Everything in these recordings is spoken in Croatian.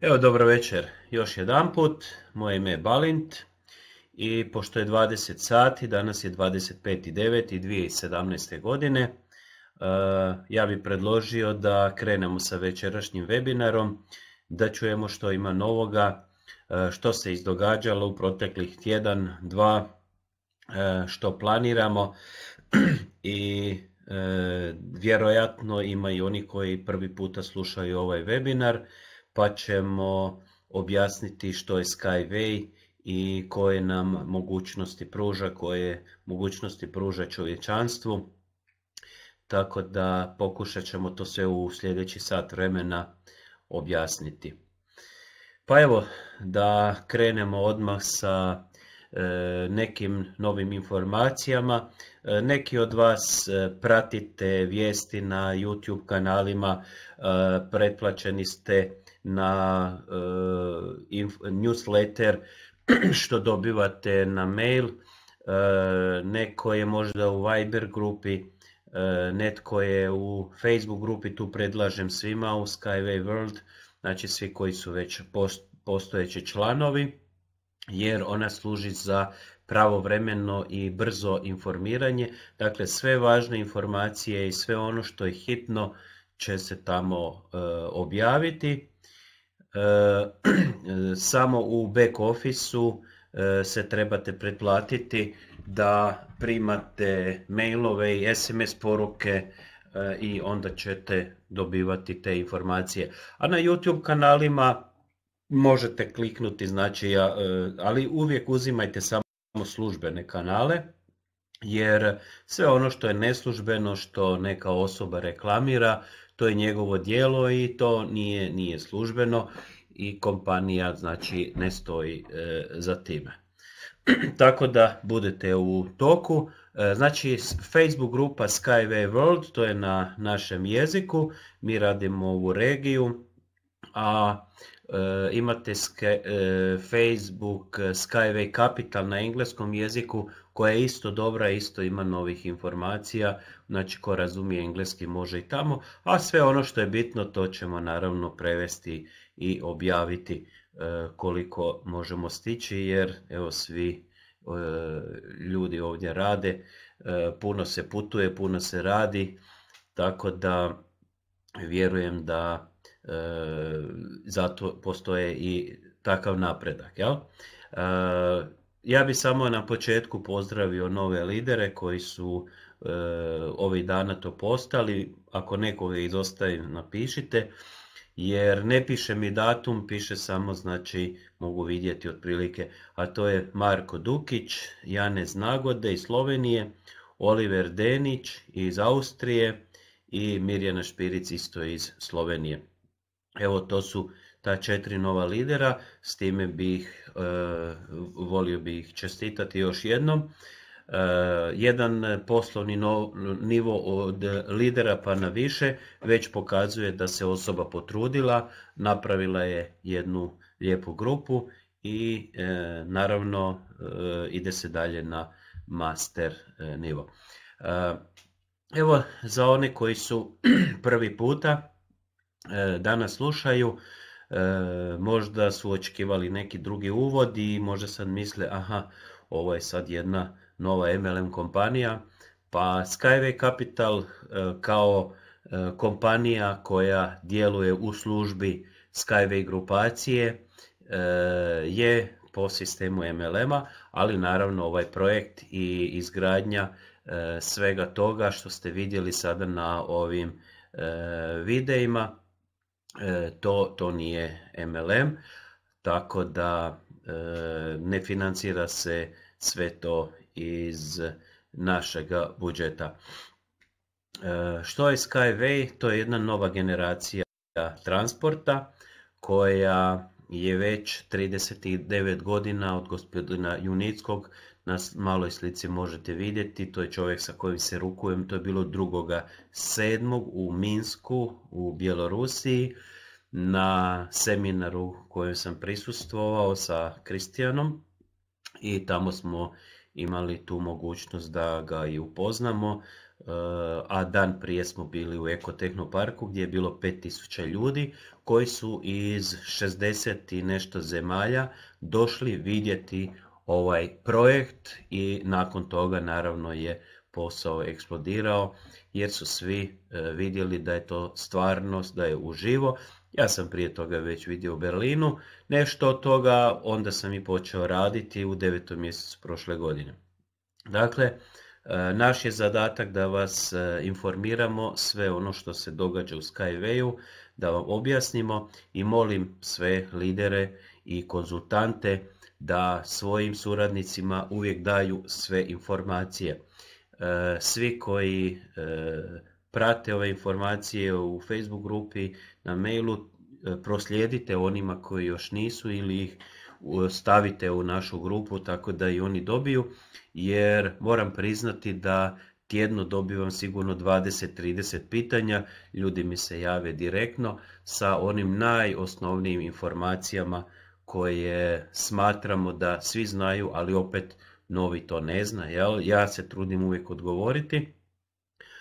Evo, dobro večer još jedan put. Moje ime je Balint i pošto je 20 sati, danas je 25.9.2017. godine, e, ja bih predložio da krenemo sa večerašnjim webinarom, da čujemo što ima novoga, e, što se izdogađalo u proteklih tjedan, dva, e, što planiramo i vjerojatno ima i oni koji prvi puta slušaju ovaj webinar, pa ćemo objasniti što je Skyway i koje nam mogućnosti pruža, koje mogućnosti pruža čovječanstvu. Tako da pokušat ćemo to sve u sljedeći sat vremena objasniti. Pa evo, da krenemo odmah sa e, nekim novim informacijama. E, neki od vas e, pratite vijesti na YouTube kanalima, pretplaćeni ste na eh, newsletter što dobivate na mail, eh, neko je možda u Viber grupi, eh, netko je u Facebook grupi, tu predlažem svima u Skyway World, znači svi koji su već postojeći članovi, jer ona služi za pravovremeno i brzo informiranje. Dakle, sve važne informacije i sve ono što je hitno će se tamo objaviti. E, samo u back office-u e, se trebate pretplatiti da primate mailove i SMS poruke e, i onda ćete dobivati te informacije. A na YouTube kanalima možete kliknuti, znači, ali uvijek uzimajte samo službene kanale, jer sve ono što je neslužbeno, što neka osoba reklamira, to je njegovo dijelo i to nije, nije službeno i kompanija znači ne stoji e, za time. Tako da budete u toku. E, znači Facebook grupa Skyway World, to je na našem jeziku, mi radimo ovu regiju, a E, imate e, Facebook e, Skyway Capital na engleskom jeziku koja je isto dobra, isto ima novih informacija, znači ko razumije engleski može i tamo, a sve ono što je bitno to ćemo naravno prevesti i objaviti koliko možemo stići jer evo svi ljudi ovdje rade, puno se putuje, puno se radi, tako da vjerujem da E, zato postoje i takav napredak. E, ja bi samo na početku pozdravio nove lidere koji su e, ovih dana to postali. Ako nekoga izostaje napišite. Jer ne piše mi datum, piše samo, znači, mogu vidjeti otprilike. A to je Marko Dukić, Janez Nagode iz Slovenije, Oliver Denić iz Austrije i Mirjana Špiric isto iz Slovenije. Evo to su ta četiri nova lidera, s time bih, e, volio bih čestitati još jednom. E, jedan poslovni nivo od lidera pa na više već pokazuje da se osoba potrudila, napravila je jednu lijepu grupu i e, naravno ide se dalje na master nivo. Evo za one koji su prvi puta, E, danas slušaju, e, možda su očekivali neki drugi uvod i možda sad misle aha, ovo je sad jedna nova MLM kompanija, pa Skyway Capital e, kao kompanija koja djeluje u službi Skyway grupacije je po sistemu MLM-a, ali naravno ovaj projekt i izgradnja svega toga što ste vidjeli sada na ovim videima E, to, to nije MLM, tako da e, ne financira se sve to iz našeg budžeta. E, što je Skyway? To je jedna nova generacija transporta koja je već 39 godina od gospodina Junickog na maloj slici možete vidjeti, to je čovjek sa kojim se rukujem, to je bilo 2.7. u Minsku u Bjelorusiji na seminaru kojem sam prisustvovao sa Kristijanom i tamo smo imali tu mogućnost da ga i upoznamo, e, a dan prije smo bili u Ekotehnoparku gdje je bilo 5000 ljudi koji su iz 60 i nešto zemalja došli vidjeti ovaj projekt i nakon toga naravno je posao eksplodirao jer su svi e, vidjeli da je to stvarnost, da je uživo. Ja sam prije toga već vidio u Berlinu nešto od toga, onda sam i počeo raditi u devetom mjesecu prošle godine. Dakle, e, naš je zadatak da vas e, informiramo sve ono što se događa u Skywayu, da vam objasnimo i molim sve lidere i konzultante da svojim suradnicima uvijek daju sve informacije. E, svi koji e, prate ove informacije u Facebook grupi, na mailu, e, proslijedite onima koji još nisu ili ih stavite u našu grupu tako da i oni dobiju jer moram priznati da tjedno dobivam sigurno 20-30 pitanja, ljudi mi se jave direktno sa onim najosnovnijim informacijama koje smatramo da svi znaju, ali opet novi to ne zna. Jel? Ja se trudim uvijek odgovoriti,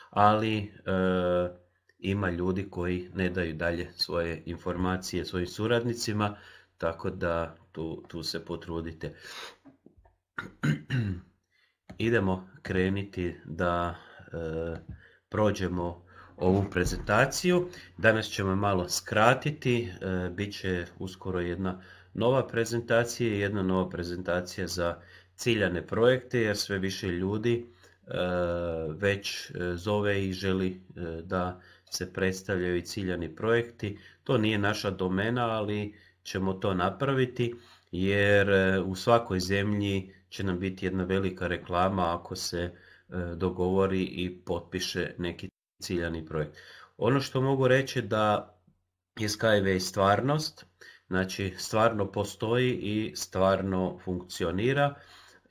ali e, ima ljudi koji ne daju dalje svoje informacije svojim suradnicima, tako da tu, tu se potrudite. Idemo kreniti da e, prođemo ovu prezentaciju. Danas ćemo malo skratiti, e, bit će uskoro jedna nova prezentacija i jedna nova prezentacija za ciljane projekte jer sve više ljudi e, već e, zove i želi e, da se predstavljaju i ciljani projekti. To nije naša domena, ali ćemo to napraviti jer u svakoj zemlji će nam biti jedna velika reklama ako se dogovori i potpiše neki ciljani projekt. Ono što mogu reći da je Skyway stvarnost Znači stvarno postoji i stvarno funkcionira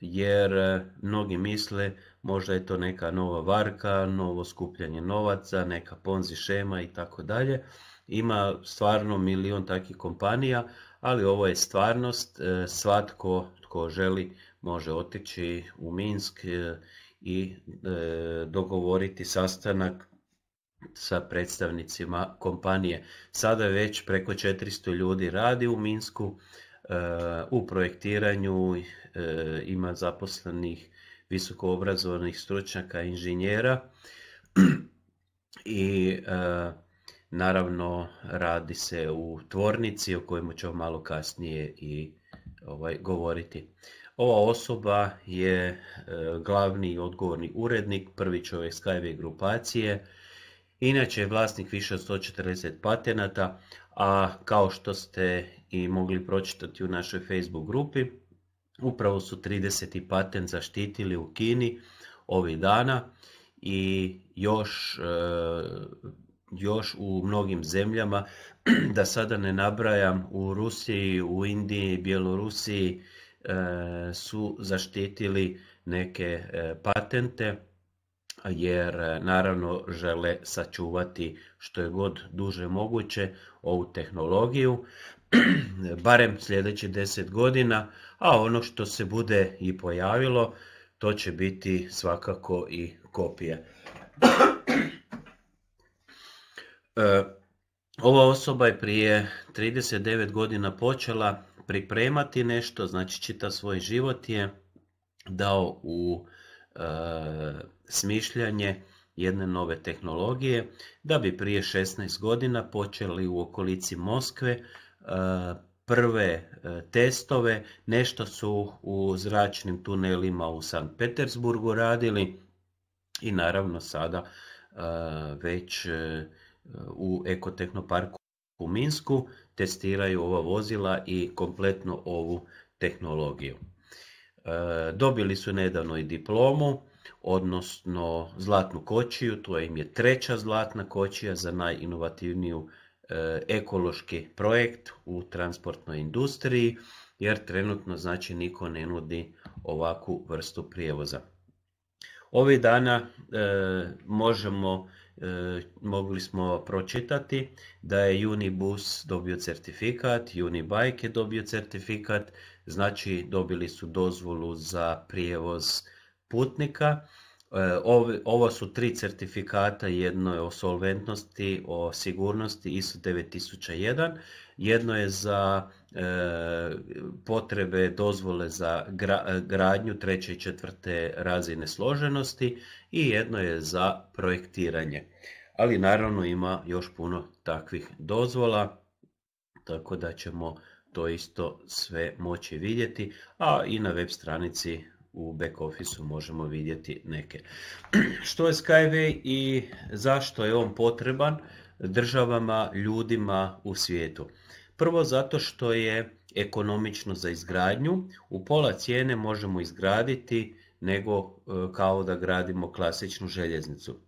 jer e, mnogi misle možda je to neka nova varka, novo skupljanje novaca, neka ponzi šema i tako dalje. Ima stvarno milion takvih kompanija, ali ovo je stvarnost, e, svatko tko želi može otići u Minsk e, i dogovoriti sastanak sa predstavnicima kompanije. Sada već preko 400 ljudi radi u Minsku, e, u projektiranju e, ima zaposlenih visokoobrazovanih stručnjaka, inženjera i e, naravno radi se u tvornici o kojemu ćemo malo kasnije i ovaj, govoriti. Ova osoba je glavni i odgovorni urednik, prvi čovjek Skyway grupacije, Inače je vlasnik više od 140 patenata, a kao što ste i mogli pročitati u našoj Facebook grupi, upravo su 30. patent zaštitili u Kini ovih dana i još, e, još u mnogim zemljama, da sada ne nabrajam, u Rusiji, u Indiji, Bjelorusiji e, su zaštitili neke e, patente jer e, naravno žele sačuvati što je god duže moguće ovu tehnologiju, barem sljedeći deset godina, a ono što se bude i pojavilo, to će biti svakako i kopija. E, ova osoba je prije 39 godina počela pripremati nešto, znači čita svoj život je dao u e, smišljanje jedne nove tehnologije, da bi prije 16 godina počeli u okolici Moskve e, prve e, testove, nešto su u zračnim tunelima u Sankt Petersburgu radili i naravno sada e, već u ekotehnoparku u Minsku testiraju ova vozila i kompletno ovu tehnologiju. Dobili su nedavno i diplomu, odnosno zlatnu kočiju, to im je treća zlatna kočija za najinovativniju e, ekološki projekt u transportnoj industriji, jer trenutno znači niko ne nudi ovakvu vrstu prijevoza. Ove dana e, možemo, e, mogli smo pročitati da je Unibus dobio certifikat, Unibike je dobio certifikat, znači dobili su dozvolu za prijevoz putnika. E, ovo su tri certifikata, jedno je o solventnosti, o sigurnosti ISO 9001, jedno je za e, potrebe dozvole za gradnju treće i četvrte razine složenosti i jedno je za projektiranje. Ali naravno ima još puno takvih dozvola, tako da ćemo to isto sve moći vidjeti, a i na web stranici u back office-u možemo vidjeti neke. Što je Skyway i zašto je on potreban državama, ljudima u svijetu? Prvo zato što je ekonomično za izgradnju. U pola cijene možemo izgraditi nego e, kao da gradimo klasičnu željeznicu.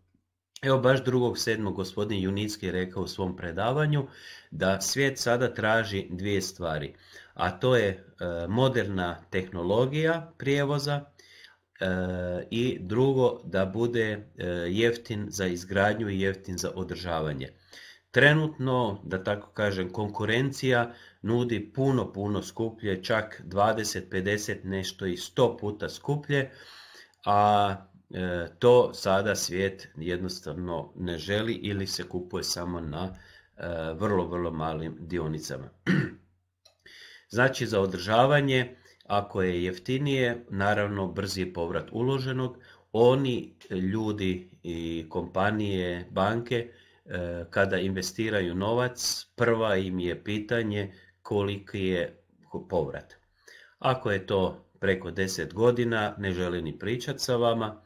Evo baš drugog sedmog gospodin Junicki rekao u svom predavanju da svijet sada traži dvije stvari, a to je e, moderna tehnologija prijevoza e, i drugo da bude e, jeftin za izgradnju i jeftin za održavanje. Trenutno, da tako kažem, konkurencija nudi puno, puno skuplje, čak 20, 50, nešto i 100 puta skuplje, a E, to sada svijet jednostavno ne želi ili se kupuje samo na e, vrlo, vrlo malim dionicama. Znači za održavanje, ako je jeftinije, naravno brzi je povrat uloženog, oni ljudi i kompanije, banke, e, kada investiraju novac, prva im je pitanje koliki je povrat. Ako je to preko 10 godina, ne želi ni pričati sa vama,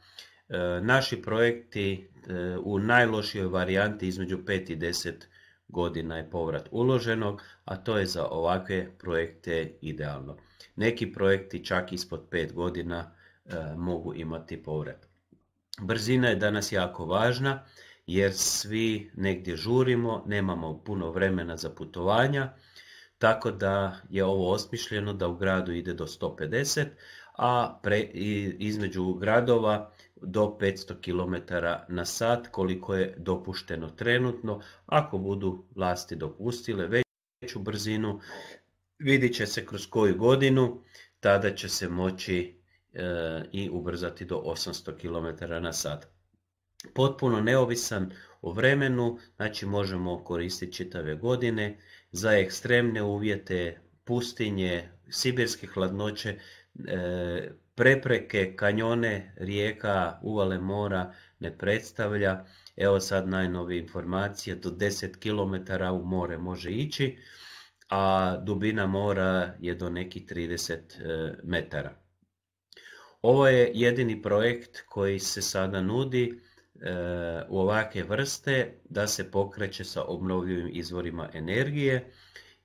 Eh, naši projekti eh, u najlošijoj varijanti između 5 i 10 godina je povrat uloženog, a to je za ovakve projekte idealno. Neki projekti čak ispod 5 godina eh, mogu imati povrat. Brzina je danas jako važna jer svi negdje žurimo, nemamo puno vremena za putovanja, tako da je ovo osmišljeno da u gradu ide do 150, a između gradova do 500 km na sat koliko je dopušteno trenutno. Ako budu vlasti dopustile veću brzinu, vidit će se kroz koju godinu, tada će se moći e, i ubrzati do 800 km na sat. Potpuno neovisan o vremenu, znači možemo koristiti čitave godine. Za ekstremne uvjete, pustinje, sibirske hladnoće, e, prepreke, kanjone, rijeka, uvale mora ne predstavlja. Evo sad najnovije informacije, do 10 km u more može ići, a dubina mora je do nekih 30 e, metara. Ovo je jedini projekt koji se sada nudi e, u ovake vrste da se pokreće sa obnovljivim izvorima energije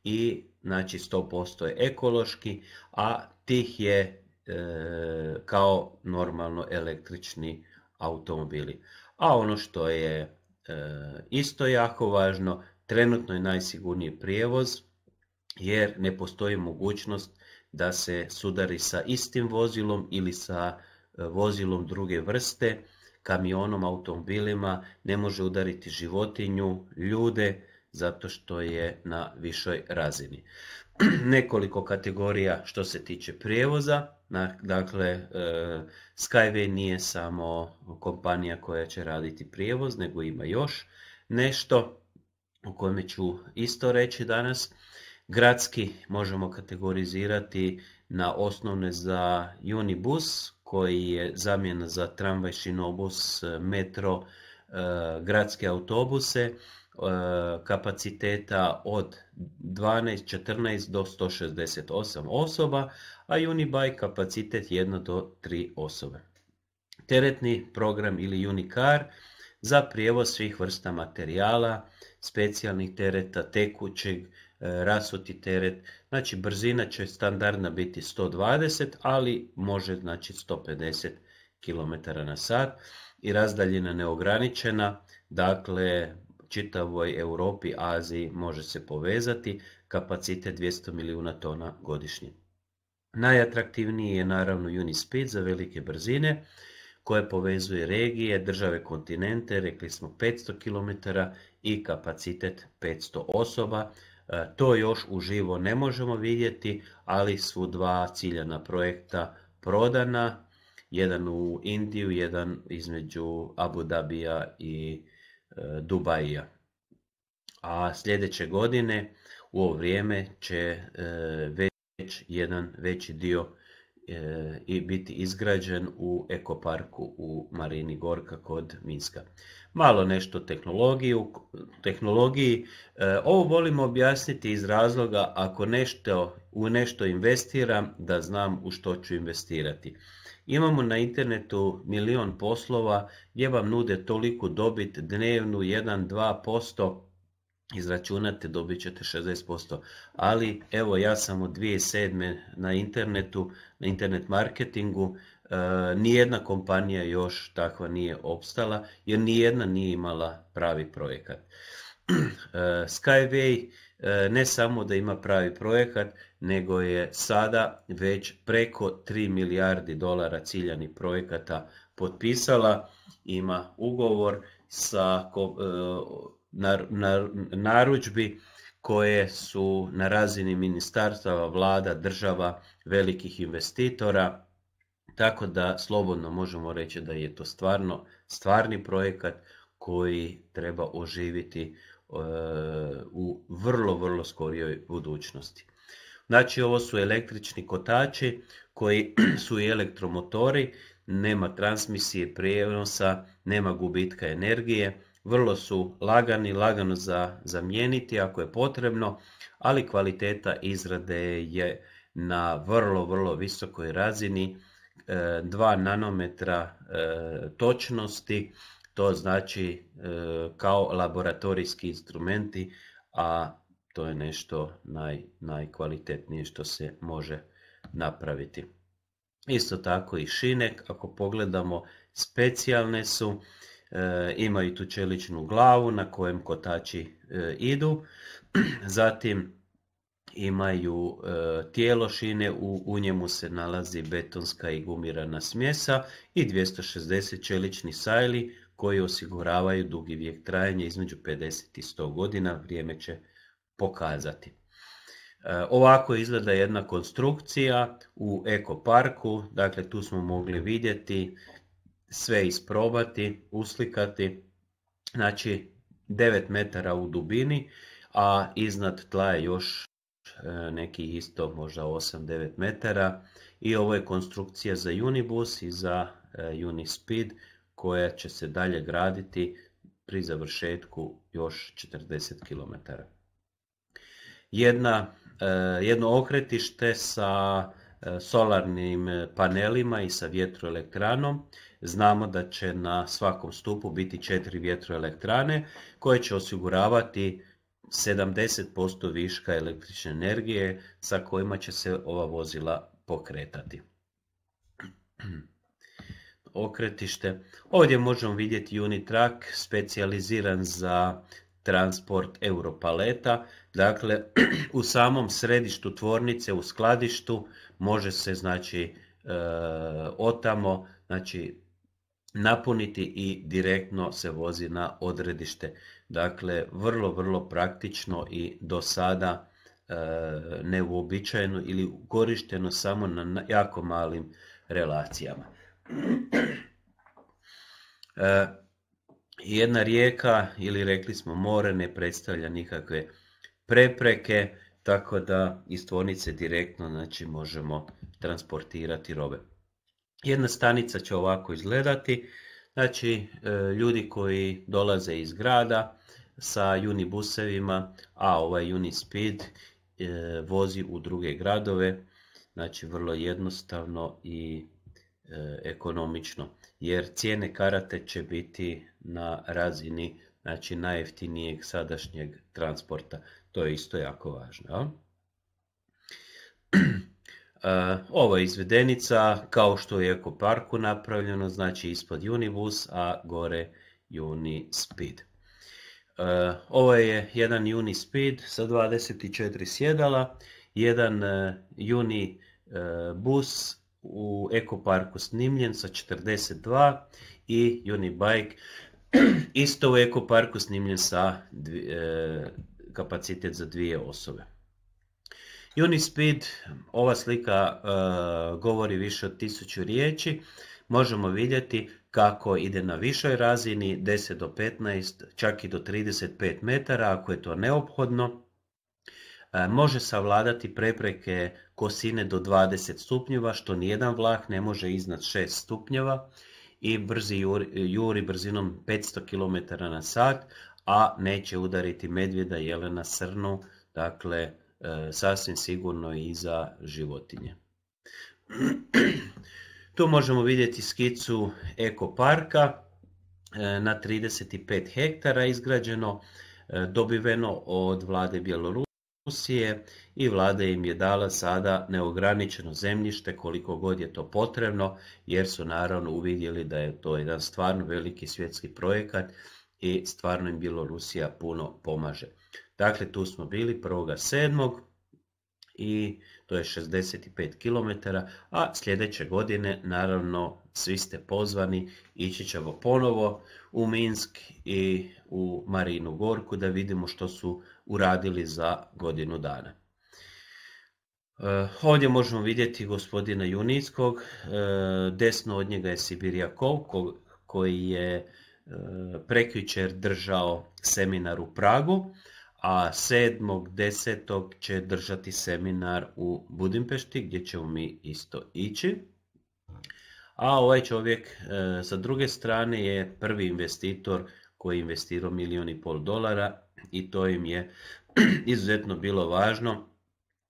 i znači 100% ekološki, a tih je E, kao normalno električni automobili. A ono što je e, isto jako važno, trenutno je najsigurniji prijevoz jer ne postoji mogućnost da se sudari sa istim vozilom ili sa e, vozilom druge vrste, kamionom, automobilima, ne može udariti životinju, ljude, zato što je na višoj razini. Nekoliko kategorija što se tiče prijevoza, dakle e, Skyway nije samo kompanija koja će raditi prijevoz, nego ima još nešto o kojem ću isto reći danas. Gradski možemo kategorizirati na osnovne za Unibus, koji je zamjena za tramvaj, šinobus, e, metro, e, gradske autobuse, Eh, kapaciteta od 12, 14 do 168 osoba, a Unibike kapacitet 1 do 3 osobe. Teretni program ili Unicar za prijevoz svih vrsta materijala, specijalnih tereta, tekućeg, eh, rasuti teret. Znači brzina će standardna biti 120, ali može znači 150 km na sat i razdaljina neograničena, dakle čitavoj Europi, Aziji može se povezati, kapacitet 200 milijuna tona godišnje. Najatraktivniji je naravno Unispeed za velike brzine, koje povezuje regije, države, kontinente, rekli smo 500 km i kapacitet 500 osoba. E, to još uživo ne možemo vidjeti, ali su dva ciljana projekta prodana, jedan u Indiju, jedan između Abu Dhabija i dubajija. A sljedeće godine u ovo vrijeme će e, već jedan veći dio e, i biti izgrađen u ekoparku u Marini Gorka kod Minska. Malo nešto tehnologiju, tehnologiji. E, ovo volimo objasniti iz razloga ako u nešto investiram da znam u što ću investirati. Imamo na internetu milion poslova gdje vam nude toliku dobit dnevnu 1-2%, izračunate dobit ćete 60%. Ali evo ja sam od 2007. na internetu, na internet marketingu, e, nijedna kompanija još takva nije opstala jer nijedna nije imala pravi projekat. e, Skyway E, ne samo da ima pravi projekat, nego je sada već preko 3 milijardi dolara ciljanih projekata potpisala, ima ugovor sa e, naručbi koje su na razini ministarstava, vlada, država, velikih investitora, tako da slobodno možemo reći da je to stvarno stvarni projekat koji treba oživiti E, u vrlo, vrlo skorijoj budućnosti. Znači ovo su električni kotači koji su i elektromotori, nema transmisije, prijenosa, nema gubitka energije, vrlo su lagani, lagano za zamijeniti ako je potrebno, ali kvaliteta izrade je na vrlo, vrlo visokoj razini, 2 e, nanometra e, točnosti, to znači e, kao laboratorijski instrumenti, a to je nešto naj, najkvalitetnije što se može napraviti. Isto tako i šinek, ako pogledamo, specijalne su, e, imaju tu čeličnu glavu na kojem kotači e, idu, zatim imaju tijelo šine, u, u njemu se nalazi betonska i gumirana smjesa i 260 čelični sajli koji osiguravaju dugi vijek trajanja između 50 i 100 godina, vrijeme će pokazati. E, ovako izgleda jedna konstrukcija u ekoparku, dakle tu smo mogli vidjeti, sve isprobati, uslikati, znači 9 metara u dubini, a iznad tla je još e, neki isto možda 8-9 metara i ovo je konstrukcija za Unibus i za e, Unispeed koja će se dalje graditi pri završetku još 40 km. Jedna, e, jedno okretište sa e, solarnim e, panelima i sa vjetroelektranom. Znamo da će na svakom stupu biti četiri vjetroelektrane koje će osiguravati 70% viška električne energije sa kojima će se ova vozila pokretati okretište. Ovdje možemo vidjeti Unitrack specijaliziran za transport europaleta. Dakle, u samom središtu tvornice, u skladištu, može se znači e, otamo znači, napuniti i direktno se vozi na odredište. Dakle, vrlo, vrlo praktično i do sada e, neuobičajeno ili korišteno samo na jako malim relacijama. E, jedna rijeka ili rekli smo more ne predstavlja nikakve prepreke, tako da iz tvornice direktno znači, možemo transportirati robe. Jedna stanica će ovako izgledati, znači e, ljudi koji dolaze iz grada sa Unibusevima, a ovaj Unispeed e, vozi u druge gradove, znači vrlo jednostavno i E, ekonomično jer cijene karate će biti na razini znači najjeftinijeg sadašnjeg transporta. To je isto jako važno. Ovo je izvedenica kao što je u Parku napravljeno, znači ispod Unibus, a gore Unispeed. E, ovo je jedan speed sa 24 sjedala, jedan e, bus u Parku snimljen sa 42 i Unibike isto u Parku snimljen sa e, kapacitet za dvije osobe. Unispeed, ova slika e, govori više od tisuću riječi, možemo vidjeti kako ide na višoj razini 10 do 15, čak i do 35 metara ako je to neophodno E, može savladati prepreke kosine do 20 stupnjeva, što nijedan vlak ne može iznad 6 stupnjeva i brzi juri, brzinom 500 km na sat, a neće udariti medvjeda, jelena, srnu, dakle e, sasvim sigurno i za životinje. Tu možemo vidjeti skicu ekoparka e, na 35 hektara izgrađeno, dobiveno od vlade Bjelorusije. Rusije i vlada im je dala sada neograničeno zemljište koliko god je to potrebno jer su naravno uvidjeli da je to jedan stvarno veliki svjetski projekat i stvarno im bilo Rusija puno pomaže. Dakle, tu smo bili 1.7. i to je 65 km, a sljedeće godine naravno svi ste pozvani, ići ćemo ponovo u Minsk i u Marinu Gorku da vidimo što su uradili za godinu dana. Eh, ovdje možemo vidjeti gospodina Junijskog, eh, desno od njega je Sibirijakov koji je eh, prekjučer držao seminar u Pragu, a 7.10. će držati seminar u Budimpešti gdje ćemo mi isto ići. A ovaj čovjek e, sa druge strane je prvi investitor koji je investirao milijun i pol dolara i to im je izuzetno bilo važno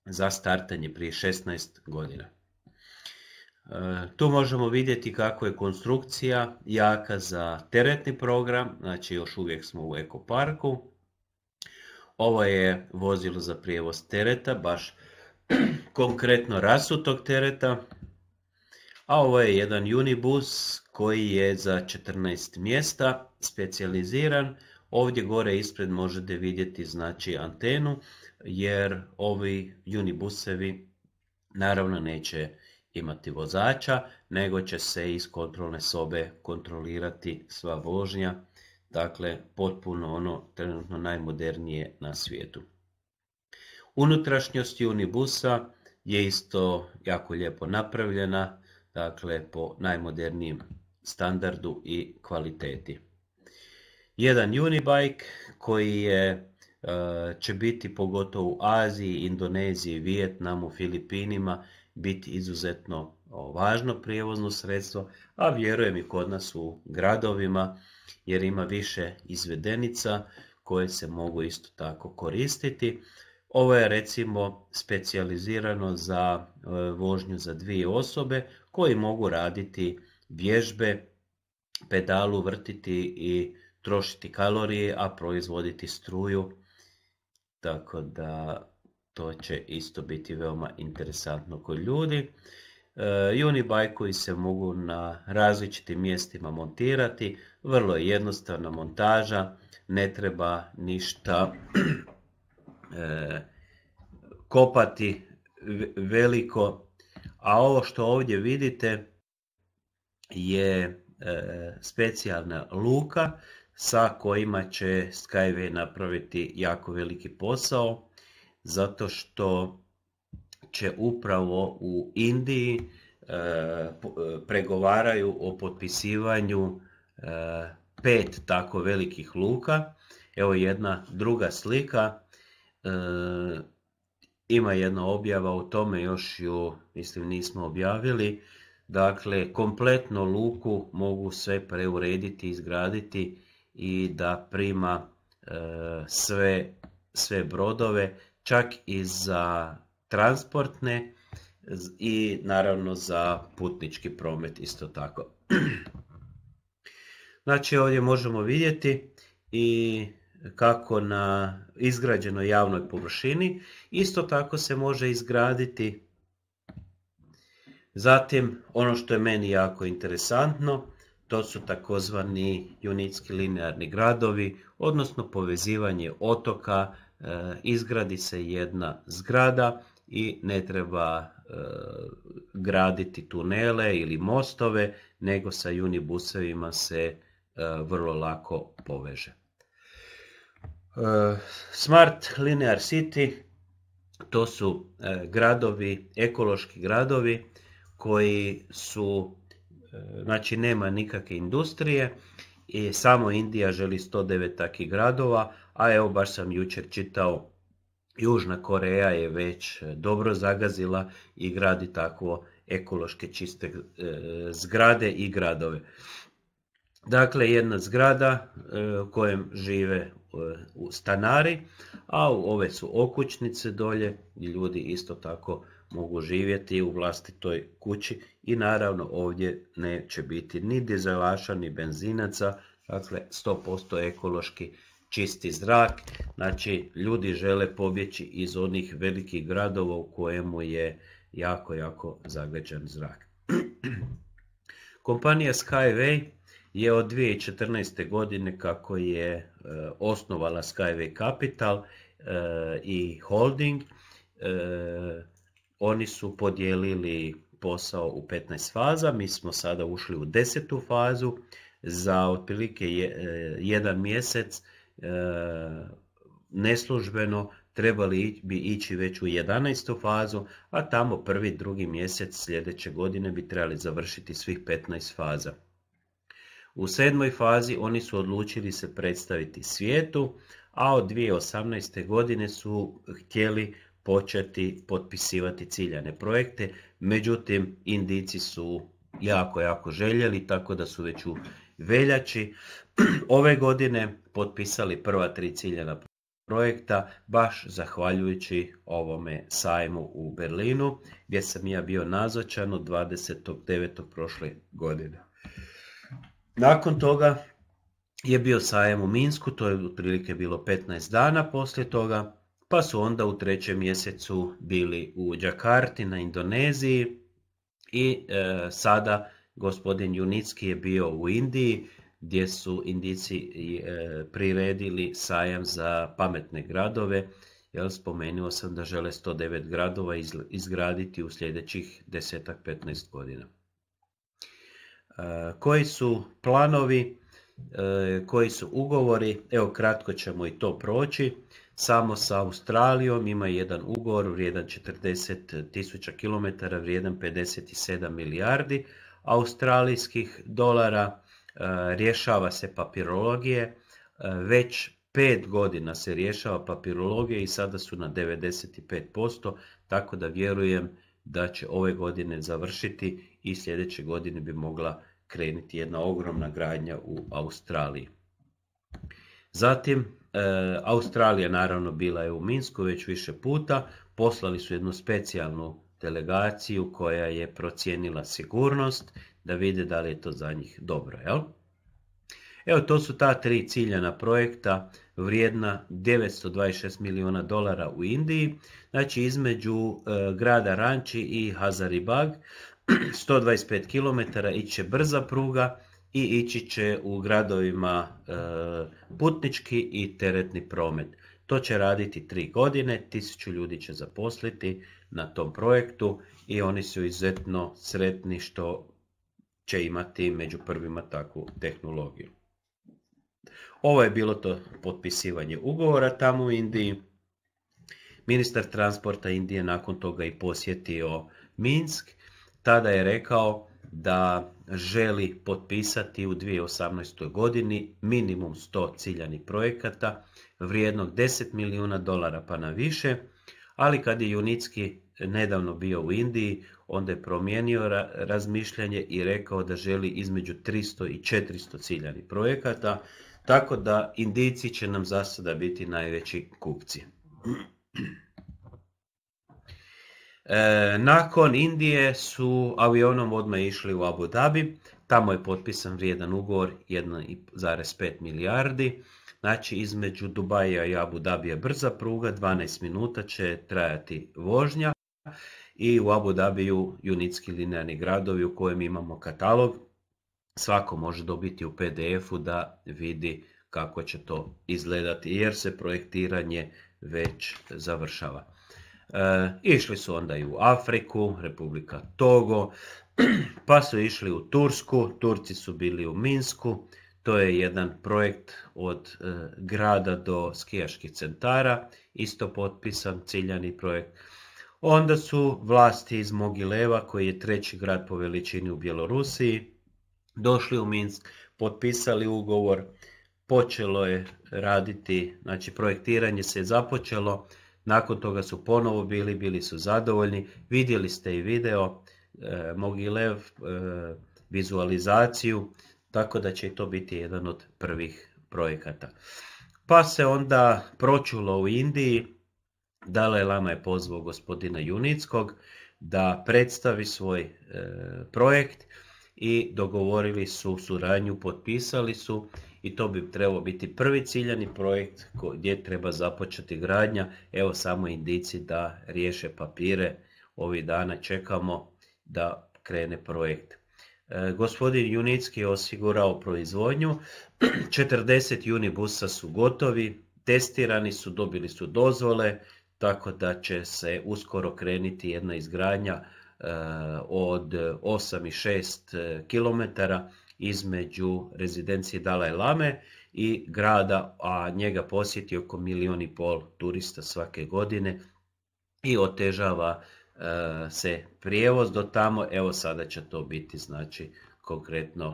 za startanje prije 16 godina. E, tu možemo vidjeti kako je konstrukcija jaka za teretni program, znači još uvijek smo u ekoparku. Ovo je vozilo za prijevoz tereta, baš konkretno rasutog tereta, a ovo je jedan Unibus koji je za 14 mjesta specijaliziran. Ovdje gore ispred možete vidjeti znači antenu jer ovi Unibusevi naravno neće imati vozača nego će se iz kontrolne sobe kontrolirati sva vožnja. Dakle, potpuno ono trenutno najmodernije na svijetu. Unutrašnjost Unibusa je isto jako lijepo napravljena dakle po najmodernijem standardu i kvaliteti. Jedan Unibike koji je, e, će biti pogotovo u Aziji, Indoneziji, Vijetnamu, Filipinima biti izuzetno važno prijevozno sredstvo, a vjerujem i kod nas u gradovima jer ima više izvedenica koje se mogu isto tako koristiti. Ovo je recimo specijalizirano za e, vožnju za dvije osobe koji mogu raditi vježbe, pedalu vrtiti i trošiti kalorije, a proizvoditi struju. Tako da to će isto biti veoma interesantno kod ljudi. E, i oni koji se mogu na različitim mjestima montirati, vrlo je jednostavna montaža, ne treba ništa e, kopati veliko a ovo što ovdje vidite je e, specijalna luka sa kojima će Skyway napraviti jako veliki posao zato što će upravo u Indiji e, e, pregovaraju o potpisivanju pet tako velikih luka. Evo jedna druga slika ima jedna objava o tome, još ju mislim nismo objavili. Dakle, kompletno luku mogu sve preurediti, izgraditi i da prima e, sve, sve brodove, čak i za transportne i naravno za putnički promet isto tako. Znači ovdje možemo vidjeti i kako na izgrađenoj javnoj površini. Isto tako se može izgraditi Zatim, ono što je meni jako interesantno, to su takozvani junitski linearni gradovi, odnosno povezivanje otoka, e, izgradi se jedna zgrada i ne treba e, graditi tunele ili mostove, nego sa junibusevima se e, vrlo lako poveže. Eh, smart Linear City, to su eh, gradovi, ekološki gradovi koji su, eh, znači nema nikakve industrije i samo Indija želi 109 takih gradova, a evo baš sam jučer čitao Južna Koreja je već dobro zagazila i gradi takvo ekološke čiste zgrade i gradove. Dakle, jedna zgrada u kojem žive E, stanari, a ove su okućnice dolje i ljudi isto tako mogu živjeti u vlastitoj kući i naravno ovdje neće biti ni dizelaša ni benzinaca, dakle 100% ekološki čisti zrak, znači ljudi žele pobjeći iz onih velikih gradova u kojemu je jako, jako zagađen zrak. Kompanija Skyway je od 2014. godine kako je e, osnovala Skyway Capital e, i holding, e, oni su podijelili posao u 15 faza, mi smo sada ušli u 10. fazu, za otprilike jedan mjesec neslužbeno trebali bi ići već u 11. fazu, a tamo prvi, drugi mjesec sljedeće godine bi trebali završiti svih 15 faza. U sedmoj fazi oni su odlučili se predstaviti svijetu, a od 2018. godine su htjeli početi potpisivati ciljane projekte, međutim Indici su jako, jako željeli, tako da su već u veljači ove godine potpisali prva tri ciljana projekta baš zahvaljujući ovome sajmu u Berlinu gdje sam ja bio nazočan od 29. prošle godine. Nakon toga je bio sajam u Minsku, to je otprilike bilo 15 dana poslije toga, pa su onda u trećem mjesecu bili u Đakarti na Indoneziji i e, sada gospodin Junicki je bio u Indiji gdje su Indici e, priredili sajam za pametne gradove. Jel, spomenuo sam da žele 109 gradova izgraditi u sljedećih 10-15 godina. E, koji su planovi, e, koji su ugovori, evo kratko ćemo i to proći. Samo sa Australijom ima jedan ugovor vrijedan 40.000 km, vrijedan 57 milijardi australijskih dolara. E, rješava se papirologije, već pet godina se rješava papirologije i sada su na 95%, tako da vjerujem da će ove godine završiti i sljedeće godine bi mogla krenuti jedna ogromna gradnja u Australiji. Zatim, e, Australija naravno bila je u Minsku već više puta, poslali su jednu specijalnu delegaciju koja je procijenila sigurnost, da vide da li je to za njih dobro. Jel? Evo, to su ta tri ciljana projekta vrijedna 926 milijuna dolara u Indiji, znači između e, grada Ranči i Hazaribag, 125 km iće brza pruga i ići će u gradovima e, putnički i teretni promet. To će raditi tri godine, tisuću ljudi će zaposliti na tom projektu i oni su izuzetno sretni što će imati među prvima takvu tehnologiju. Ovo je bilo to potpisivanje ugovora tamo u Indiji. Ministar transporta Indije nakon toga i posjetio Minsk tada je rekao da želi potpisati u 2018. godini minimum 100 ciljanih projekata vrijednog 10 milijuna dolara pa na više, ali kad je Junicki nedavno bio u Indiji, onda je promijenio razmišljanje i rekao da želi između 300 i 400 ciljanih projekata, tako da Indijci će nam za sada biti najveći kupci. E, nakon Indije su avionom odmah išli u Abu Dhabi, tamo je potpisan vrijedan ugovor 1,5 milijardi. Znači između Dubaja i Abu Dhabi je brza pruga, 12 minuta će trajati vožnja i u Abu Dhabiju junitski linearni gradovi u kojem imamo katalog. Svako može dobiti u PDF-u da vidi kako će to izgledati jer se projektiranje već završava. E, išli su onda i u Afriku, Republika Togo, pa su išli u Tursku, Turci su bili u Minsku, to je jedan projekt od e, grada do skijaških centara, isto potpisan ciljani projekt. Onda su vlasti iz Mogileva, koji je treći grad po veličini u Bjelorusiji, došli u Minsk, potpisali ugovor, počelo je raditi, znači projektiranje se je započelo, nakon toga su ponovo bili, bili su zadovoljni. Vidjeli ste i video e, Mogilev e, vizualizaciju, tako da će to biti jedan od prvih projekata. Pa se onda pročulo u Indiji, Dalaj Lama je pozvao gospodina Junickog da predstavi svoj e, projekt i dogovorili su suradnju, potpisali su i to bi trebao biti prvi ciljani projekt gdje treba započeti gradnja. Evo samo indici da riješe papire, ovih dana čekamo da krene projekt. E, gospodin Junicki je osigurao proizvodnju, 40 Unibusa su gotovi, testirani su, dobili su dozvole, tako da će se uskoro kreniti jedna izgradnja e, od 8 i 6 km između rezidencije Dalaj Lame i grada, a njega posjeti oko milijun i pol turista svake godine i otežava e, se prijevoz do tamo, evo sada će to biti znači konkretno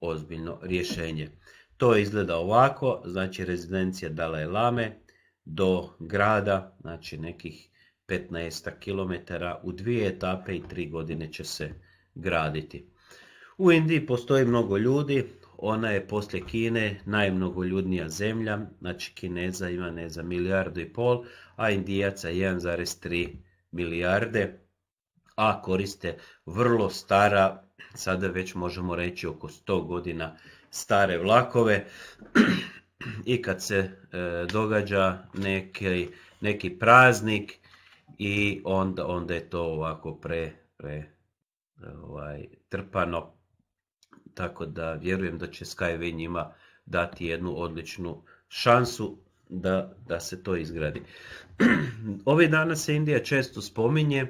ozbiljno rješenje. To izgleda ovako, znači rezidencija Dalaj Lame do grada, znači nekih 15 km u dvije etape i tri godine će se graditi. U Indiji postoji mnogo ljudi, ona je poslije Kine najmnogoljudnija zemlja, znači Kineza ima ne za milijardu i pol, a Indijaca 1,3 milijarde, a koriste vrlo stara, sada već možemo reći oko 100 godina stare vlakove i kad se e, događa neki, praznik i onda, onda je to ovako pre, e, ovaj, trpano tako da vjerujem da će Skyway njima dati jednu odličnu šansu da, da se to izgradi. Ove dana se Indija često spominje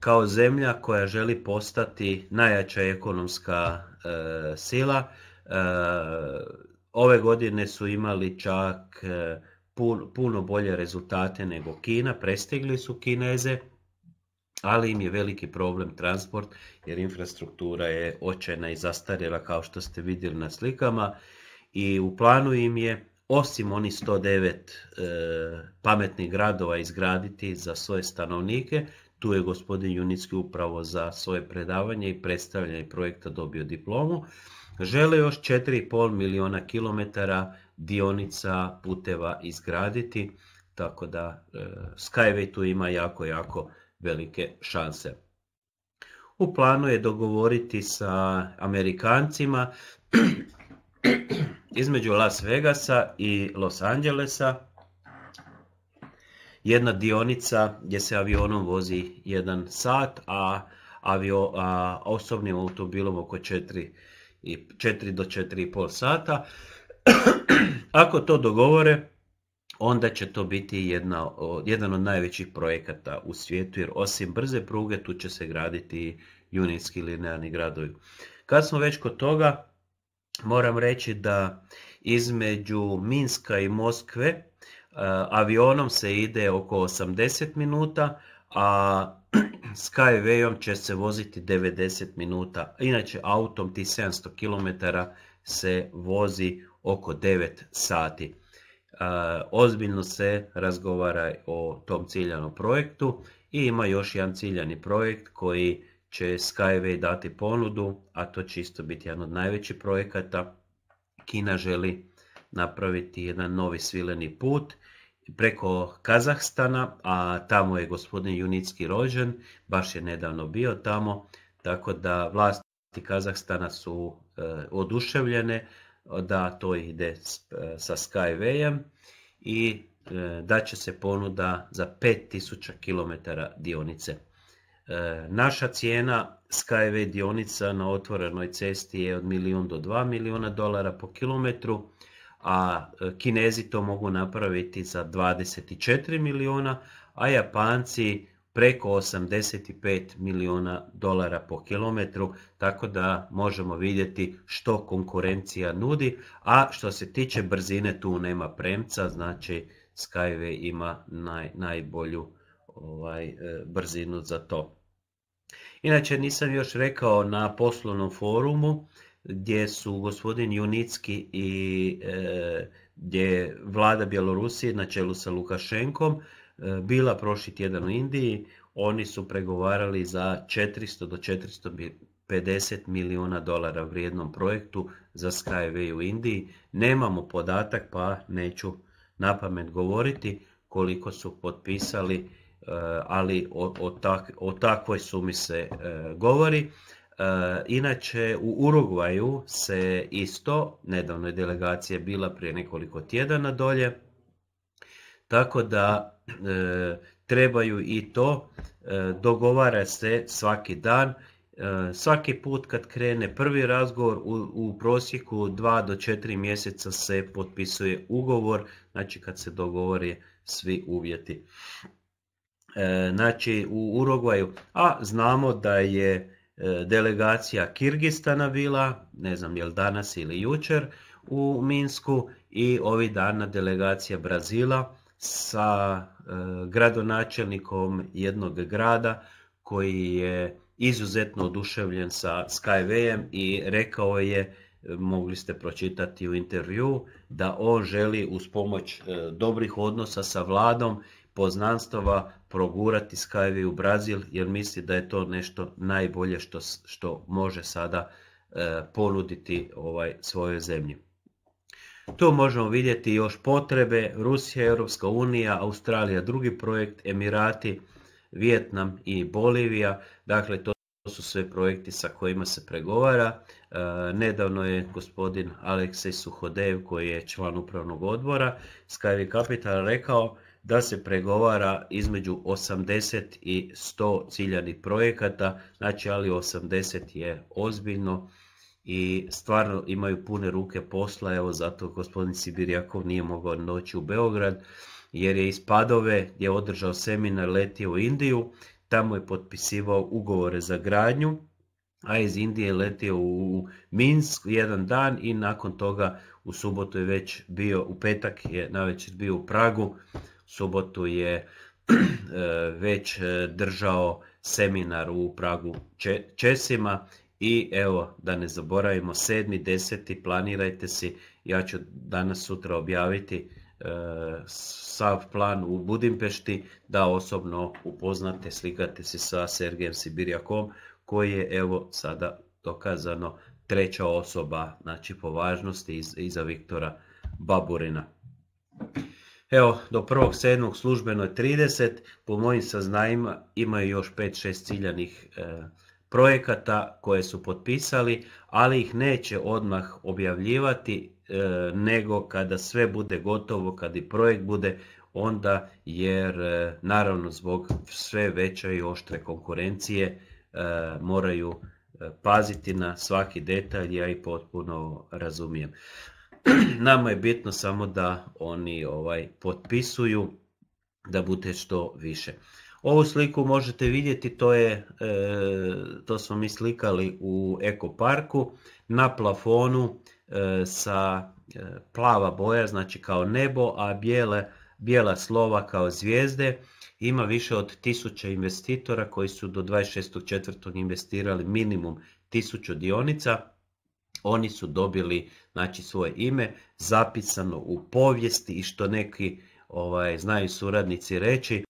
kao zemlja koja želi postati najjača ekonomska e, sila. E, ove godine su imali čak e, puno bolje rezultate nego Kina, prestigli su Kineze ali im je veliki problem transport jer infrastruktura je očajna i zastarjela kao što ste vidjeli na slikama i u planu im je osim oni 109 e, pametnih gradova izgraditi za svoje stanovnike, tu je gospodin Junicki upravo za svoje predavanje i predstavljanje projekta dobio diplomu, žele još 4,5 milijuna kilometara dionica puteva izgraditi, tako da e, Skyway tu ima jako, jako velike šanse. U planu je dogovoriti sa Amerikancima između Las Vegasa i Los Angelesa jedna dionica gdje se avionom vozi jedan sat, a, avio, osobnim automobilom oko 4, 4 do 4,5 sata. Ako to dogovore, onda će to biti jedna, jedan od najvećih projekata u svijetu, jer osim brze pruge tu će se graditi junijski linearni gradovi. Kad smo već kod toga, moram reći da između Minska i Moskve e, avionom se ide oko 80 minuta, a Skywayom će se voziti 90 minuta. Inače, autom ti 700 km se vozi oko 9 sati ozbiljno se razgovara o tom ciljanom projektu i ima još jedan ciljani projekt koji će Skyway dati ponudu, a to će isto biti jedan od najvećih projekata. Kina želi napraviti jedan novi svileni put preko Kazahstana, a tamo je gospodin Junicki rođen, baš je nedavno bio tamo, tako da vlasti Kazahstana su e, oduševljene da to ide e, sa Skywayem i e, da će se ponuda za 5000 km dionice. E, naša cijena Skyway dionica na otvorenoj cesti je od milijun do 2 milijuna dolara po kilometru, a e, Kinezi to mogu napraviti za 24 milijuna, a Japanci preko 85 milijuna dolara po kilometru, tako da možemo vidjeti što konkurencija nudi, a što se tiče brzine tu nema premca, znači Skyway ima najbolju ovaj, e, brzinu za to. Inače nisam još rekao na poslovnom forumu gdje su gospodin Junicki i e, gdje vlada Bjelorusije na čelu sa Lukašenkom E, bila prošli tjedan u Indiji, oni su pregovarali za 400 do 450 milijuna dolara vrijednom projektu za Skyway u Indiji. Nemamo podatak pa neću na pamet govoriti koliko su potpisali, e, ali o, o takvoj sumi se e, govori. Inače u Urugvaju se isto, nedavno je delegacija bila prije nekoliko tjedana dolje, tako da E, trebaju i to, e, dogovara se svaki dan. E, svaki put kad krene prvi razgovor u, prosjeku 2 do 4 mjeseca se potpisuje ugovor, znači kad se dogovori svi uvjeti. Znači u Urugvaju, a znamo da je delegacija Kirgistana bila, ne znam je li danas ili jučer, u Minsku i ovi dana delegacija Brazila sa E, gradonačelnikom jednog grada koji je izuzetno oduševljen sa Skywayem i rekao je, e, mogli ste pročitati u intervju, da on želi uz pomoć e, dobrih odnosa sa vladom poznanstva progurati Skyway u Brazil jer misli da je to nešto najbolje što, što može sada ponuditi ovaj svojoj zemlji. Tu možemo vidjeti još potrebe Rusija, Europska unija, Australija, drugi projekt, Emirati, Vjetnam i Bolivija. Dakle, to su sve projekti sa kojima se pregovara. E, nedavno je gospodin Aleksej Suhodev, koji je član upravnog odbora Skyvi Capital, rekao da se pregovara između 80 i 100 ciljanih projekata, znači ali 80 je ozbiljno i stvarno imaju pune ruke posla, evo zato gospodin Sibirjakov nije mogao noći u Beograd, jer je iz Padove je održao seminar letio u Indiju, tamo je potpisivao ugovore za gradnju, a iz Indije letio u Minsk jedan dan i nakon toga u subotu je već bio, u petak je navečer bio u Pragu, u subotu je e, već e, držao seminar u Pragu Česima i evo, da ne zaboravimo, sedmi, deseti, planirajte si, ja ću danas sutra objaviti e, sav plan u Budimpešti da osobno upoznate, slikate se sa Sergejem Sibirjakom koji je evo sada dokazano treća osoba znači po važnosti iza Viktora Baburina. Evo, do sedmog službeno je 30, po mojim saznajima imaju još 5-6 ciljanih e, projekata koje su potpisali, ali ih neće odmah objavljivati, e, nego kada sve bude gotovo, kad i projekt bude, onda jer e, naravno zbog sve veće i oštre konkurencije e, moraju paziti na svaki detalj, ja i potpuno razumijem. Nama je bitno samo da oni ovaj potpisuju da bude što više. Ovu sliku možete vidjeti, to, je, e, to smo mi slikali u Eko parku na plafonu e, sa e, plava boja, znači kao nebo, a bijela slova kao zvijezde. Ima više od tisuća investitora koji su do 26.4. investirali minimum tisuću dionica. Oni su dobili znači, svoje ime zapisano u povijesti i što neki ovaj, znaju suradnici reći,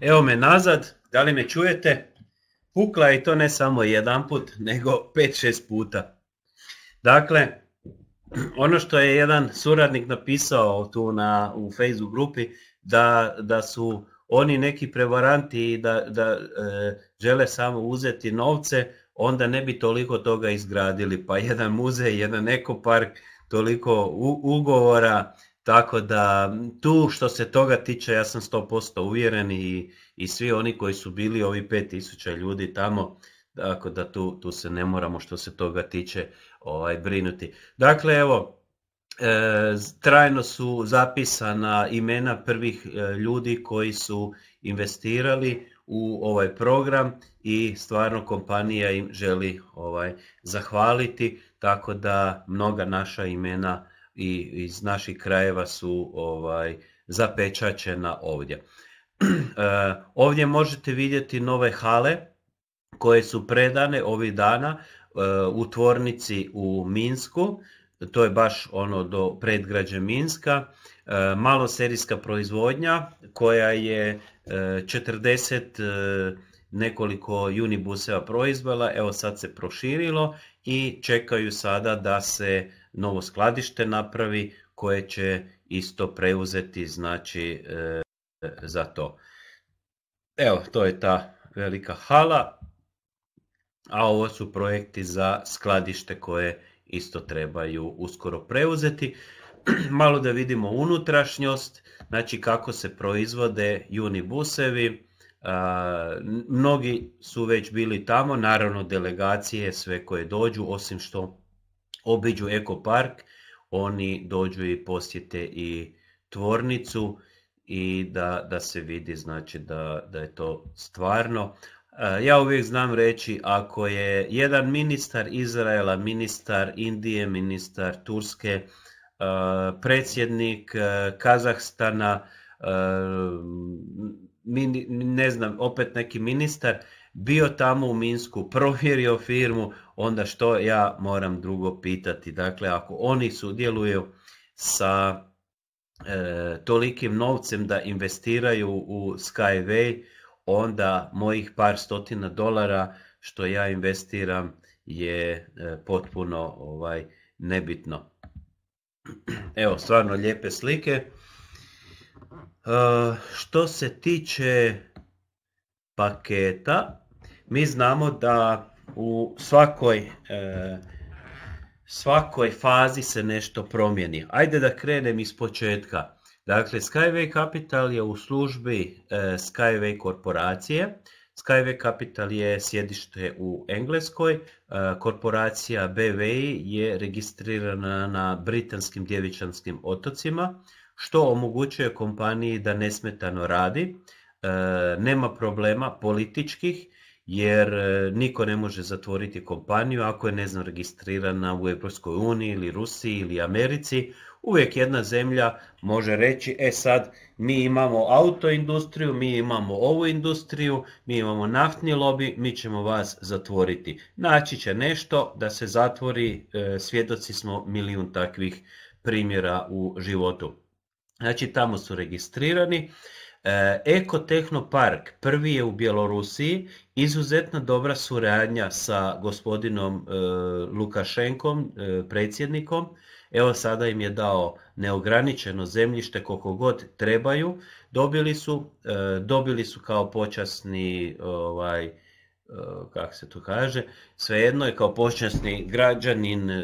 Evo me nazad, da li me čujete? Pukla je to ne samo jedan put, nego pet, 6 puta. Dakle, ono što je jedan suradnik napisao tu na, u Facebook grupi, da, da su oni neki prevaranti i da, da e, žele samo uzeti novce, onda ne bi toliko toga izgradili. Pa jedan muzej, jedan ekopark, toliko ugovora, tako da tu što se toga tiče ja sam 100% uvjeren i, i svi oni koji su bili ovi 5000 ljudi tamo, tako da tu, tu se ne moramo što se toga tiče ovaj brinuti. Dakle evo, e, trajno su zapisana imena prvih e, ljudi koji su investirali u ovaj program i stvarno kompanija im želi ovaj zahvaliti, tako da mnoga naša imena i iz naših krajeva su ovaj zapečaćena ovdje. E, ovdje možete vidjeti nove hale koje su predane ovih dana e, u tvornici u Minsku, to je baš ono do predgrađe Minska, e, maloserijska proizvodnja koja je 40 nekoliko unibuseva proizvela, evo sad se proširilo i čekaju sada da se novo skladište napravi koje će isto preuzeti znači e, za to. Evo, to je ta velika hala, a ovo su projekti za skladište koje isto trebaju uskoro preuzeti. Malo da vidimo unutrašnjost, znači kako se proizvode unibusevi. mnogi su već bili tamo, naravno delegacije sve koje dođu, osim što obiđu Eko park, oni dođu i posjete i tvornicu i da, da se vidi znači da, da je to stvarno. E, ja uvijek znam reći ako je jedan ministar Izraela, ministar Indije, ministar Turske, e, predsjednik e, Kazahstana, ne znam, opet neki ministar, bio tamo u Minsku, provjerio firmu, onda što ja moram drugo pitati. Dakle, ako oni sudjeluju sa e, tolikim novcem da investiraju u Skyway, onda mojih par stotina dolara što ja investiram je e, potpuno ovaj nebitno. Evo, stvarno lijepe slike. E, što se tiče paketa, mi znamo da u svakoj, e, svakoj fazi se nešto promijeni. Ajde da krenem iz početka. Dakle, Skyway Capital je u službi e, Skyway korporacije. Skyway Capital je sjedište u Engleskoj, e, korporacija BV je registrirana na britanskim djevičanskim otocima, što omogućuje kompaniji da nesmetano radi, nema problema političkih jer e, niko ne može zatvoriti kompaniju ako je ne znam registrirana u Europskoj uniji ili Rusiji ili Americi. Uvijek jedna zemlja može reći, e sad, mi imamo autoindustriju, mi imamo ovu industriju, mi imamo naftni lobi, mi ćemo vas zatvoriti. Naći će nešto da se zatvori, e, svjedoci smo milijun takvih primjera u životu. Znači tamo su registrirani E, Eko Tehnopark prvi je u Bjelorusiji, izuzetno dobra suradnja sa gospodinom e, Lukašenkom, e, predsjednikom. Evo sada im je dao neograničeno zemljište koliko god trebaju. Dobili su, dobili su kao počasni ovaj, kako se to kaže, svejedno je kao počasni građanin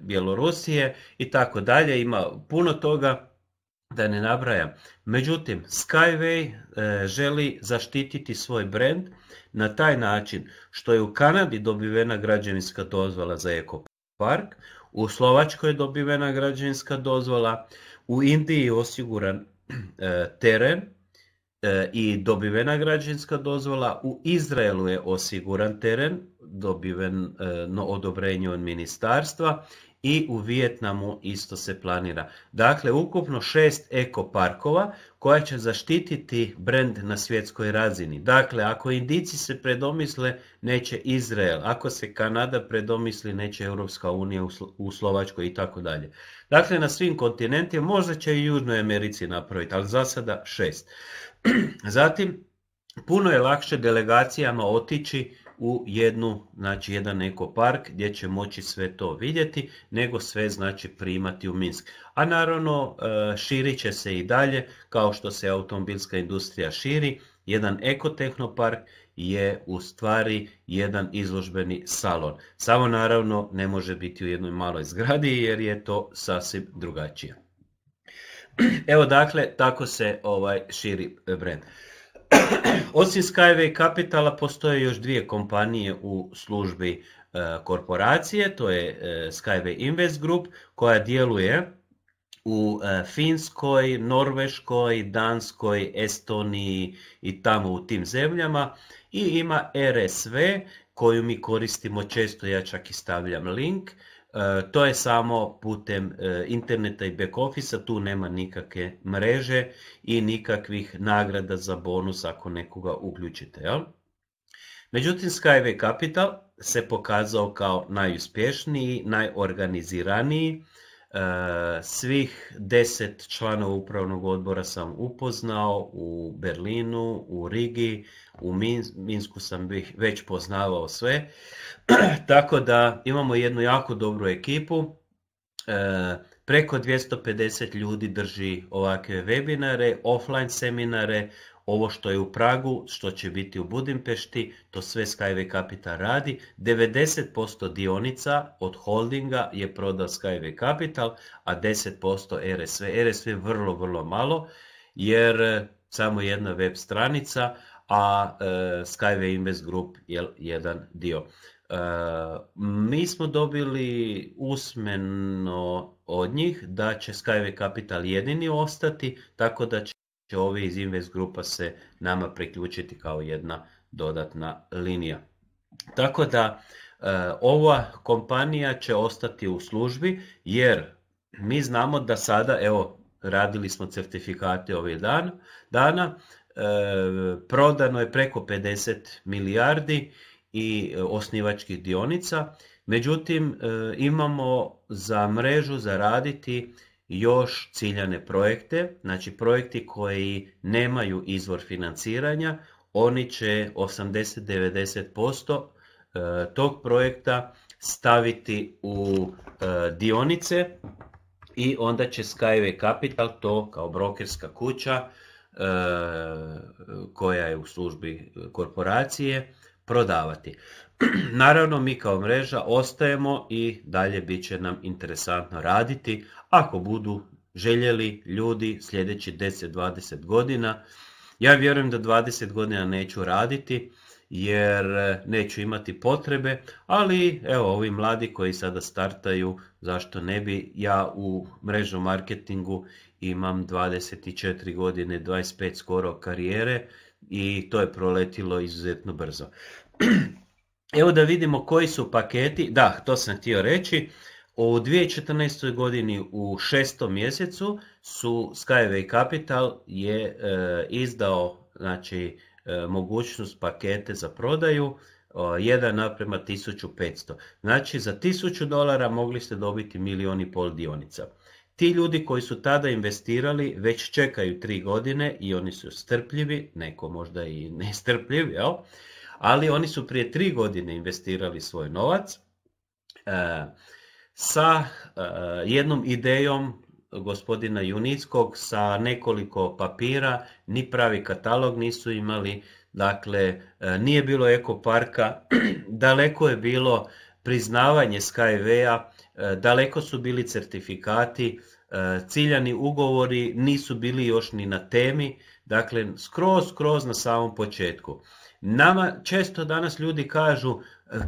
Bjelorusije i tako dalje. Ima puno toga da ne nabrajam. Međutim, Skyway e, želi zaštititi svoj brand na taj način što je u Kanadi dobivena građevinska dozvola za Park, u Slovačkoj je dobivena građevinska dozvola, u Indiji je osiguran e, teren e, i dobivena građevinska dozvola, u Izraelu je osiguran teren, dobiveno odobrenje od ministarstva i u Vijetnamu isto se planira. Dakle, ukupno šest ekoparkova koja će zaštititi brend na svjetskoj razini. Dakle, ako Indici se predomisle, neće Izrael. Ako se Kanada predomisli, neće Europska unija u Slovačkoj i tako dalje. Dakle, na svim kontinentima, možda će i Južnoj Americi napraviti, ali za sada šest. Zatim, puno je lakše delegacijama otići u jednu, znači jedan eko park gdje će moći sve to vidjeti, nego sve znači primati u Minsk. A naravno e, širit će se i dalje kao što se automobilska industrija širi, jedan ekotehnopark je u stvari jedan izložbeni salon. Samo naravno ne može biti u jednoj maloj zgradi jer je to sasvim drugačije. Evo dakle, tako se ovaj širi brend. Osim Skyway Capitala postoje još dvije kompanije u službi e, korporacije, to je e, Skyway Invest Group koja djeluje u e, Finskoj, Norveškoj, Danskoj, Estoniji i tamo u tim zemljama i ima RSV koju mi koristimo često, ja čak i stavljam link E, to je samo putem e, interneta i back office tu nema nikakve mreže i nikakvih nagrada za bonus ako nekoga uključite. Međutim, Skyway Capital se pokazao kao najuspješniji, najorganiziraniji Eh, svih deset članova upravnog odbora sam upoznao u Berlinu, u Rigi, u Minsku sam već poznavao sve. Tako da imamo jednu jako dobru ekipu. Eh, preko 250 ljudi drži ovakve webinare, offline seminare, ovo što je u Pragu, što će biti u Budimpešti, to sve Skyway Capital radi. 90% dionica od holdinga je prodao Skyway Capital, a 10% RSV. RSV je vrlo, vrlo malo, jer e, samo jedna web stranica, a e, Skyway Invest Group je jedan dio. E, mi smo dobili usmeno od njih da će Skyway Capital jedini ostati, tako da će će ovi iz Invest grupa se nama priključiti kao jedna dodatna linija. Tako da e, ova kompanija će ostati u službi jer mi znamo da sada, evo radili smo certifikate ovih dan, dana, e, prodano je preko 50 milijardi i osnivačkih dionica, međutim e, imamo za mrežu zaraditi još ciljane projekte, znači projekti koji nemaju izvor financiranja, oni će 80-90% e, tog projekta staviti u e, dionice i onda će Skyway Capital to kao brokerska kuća e, koja je u službi korporacije prodavati. Naravno, mi kao mreža ostajemo i dalje bit će nam interesantno raditi ako budu željeli ljudi sljedeći 10-20 godina. Ja vjerujem da 20 godina neću raditi jer e, neću imati potrebe, ali evo ovi mladi koji sada startaju, zašto ne bi, ja u mrežnom marketingu imam 24 godine, 25 skoro karijere i to je proletilo izuzetno brzo. Evo da vidimo koji su paketi, da, to sam htio reći, u 2014. godini u šestom mjesecu su Skyway Capital je e, izdao znači, e, mogućnost pakete za prodaju 1 e, naprema 1500. Znači za 1000 dolara mogli ste dobiti milijun i pol dionica. Ti ljudi koji su tada investirali već čekaju tri godine i oni su strpljivi, neko možda i nestrpljivi, jel? ali oni su prije tri godine investirali svoj novac e, sa e, jednom idejom gospodina Junickog sa nekoliko papira, ni pravi katalog nisu imali, dakle e, nije bilo ekoparka, daleko je bilo priznavanje Skyway-a, daleko su bili certifikati, ciljani ugovori nisu bili još ni na temi, dakle skroz, skroz na samom početku. Nama često danas ljudi kažu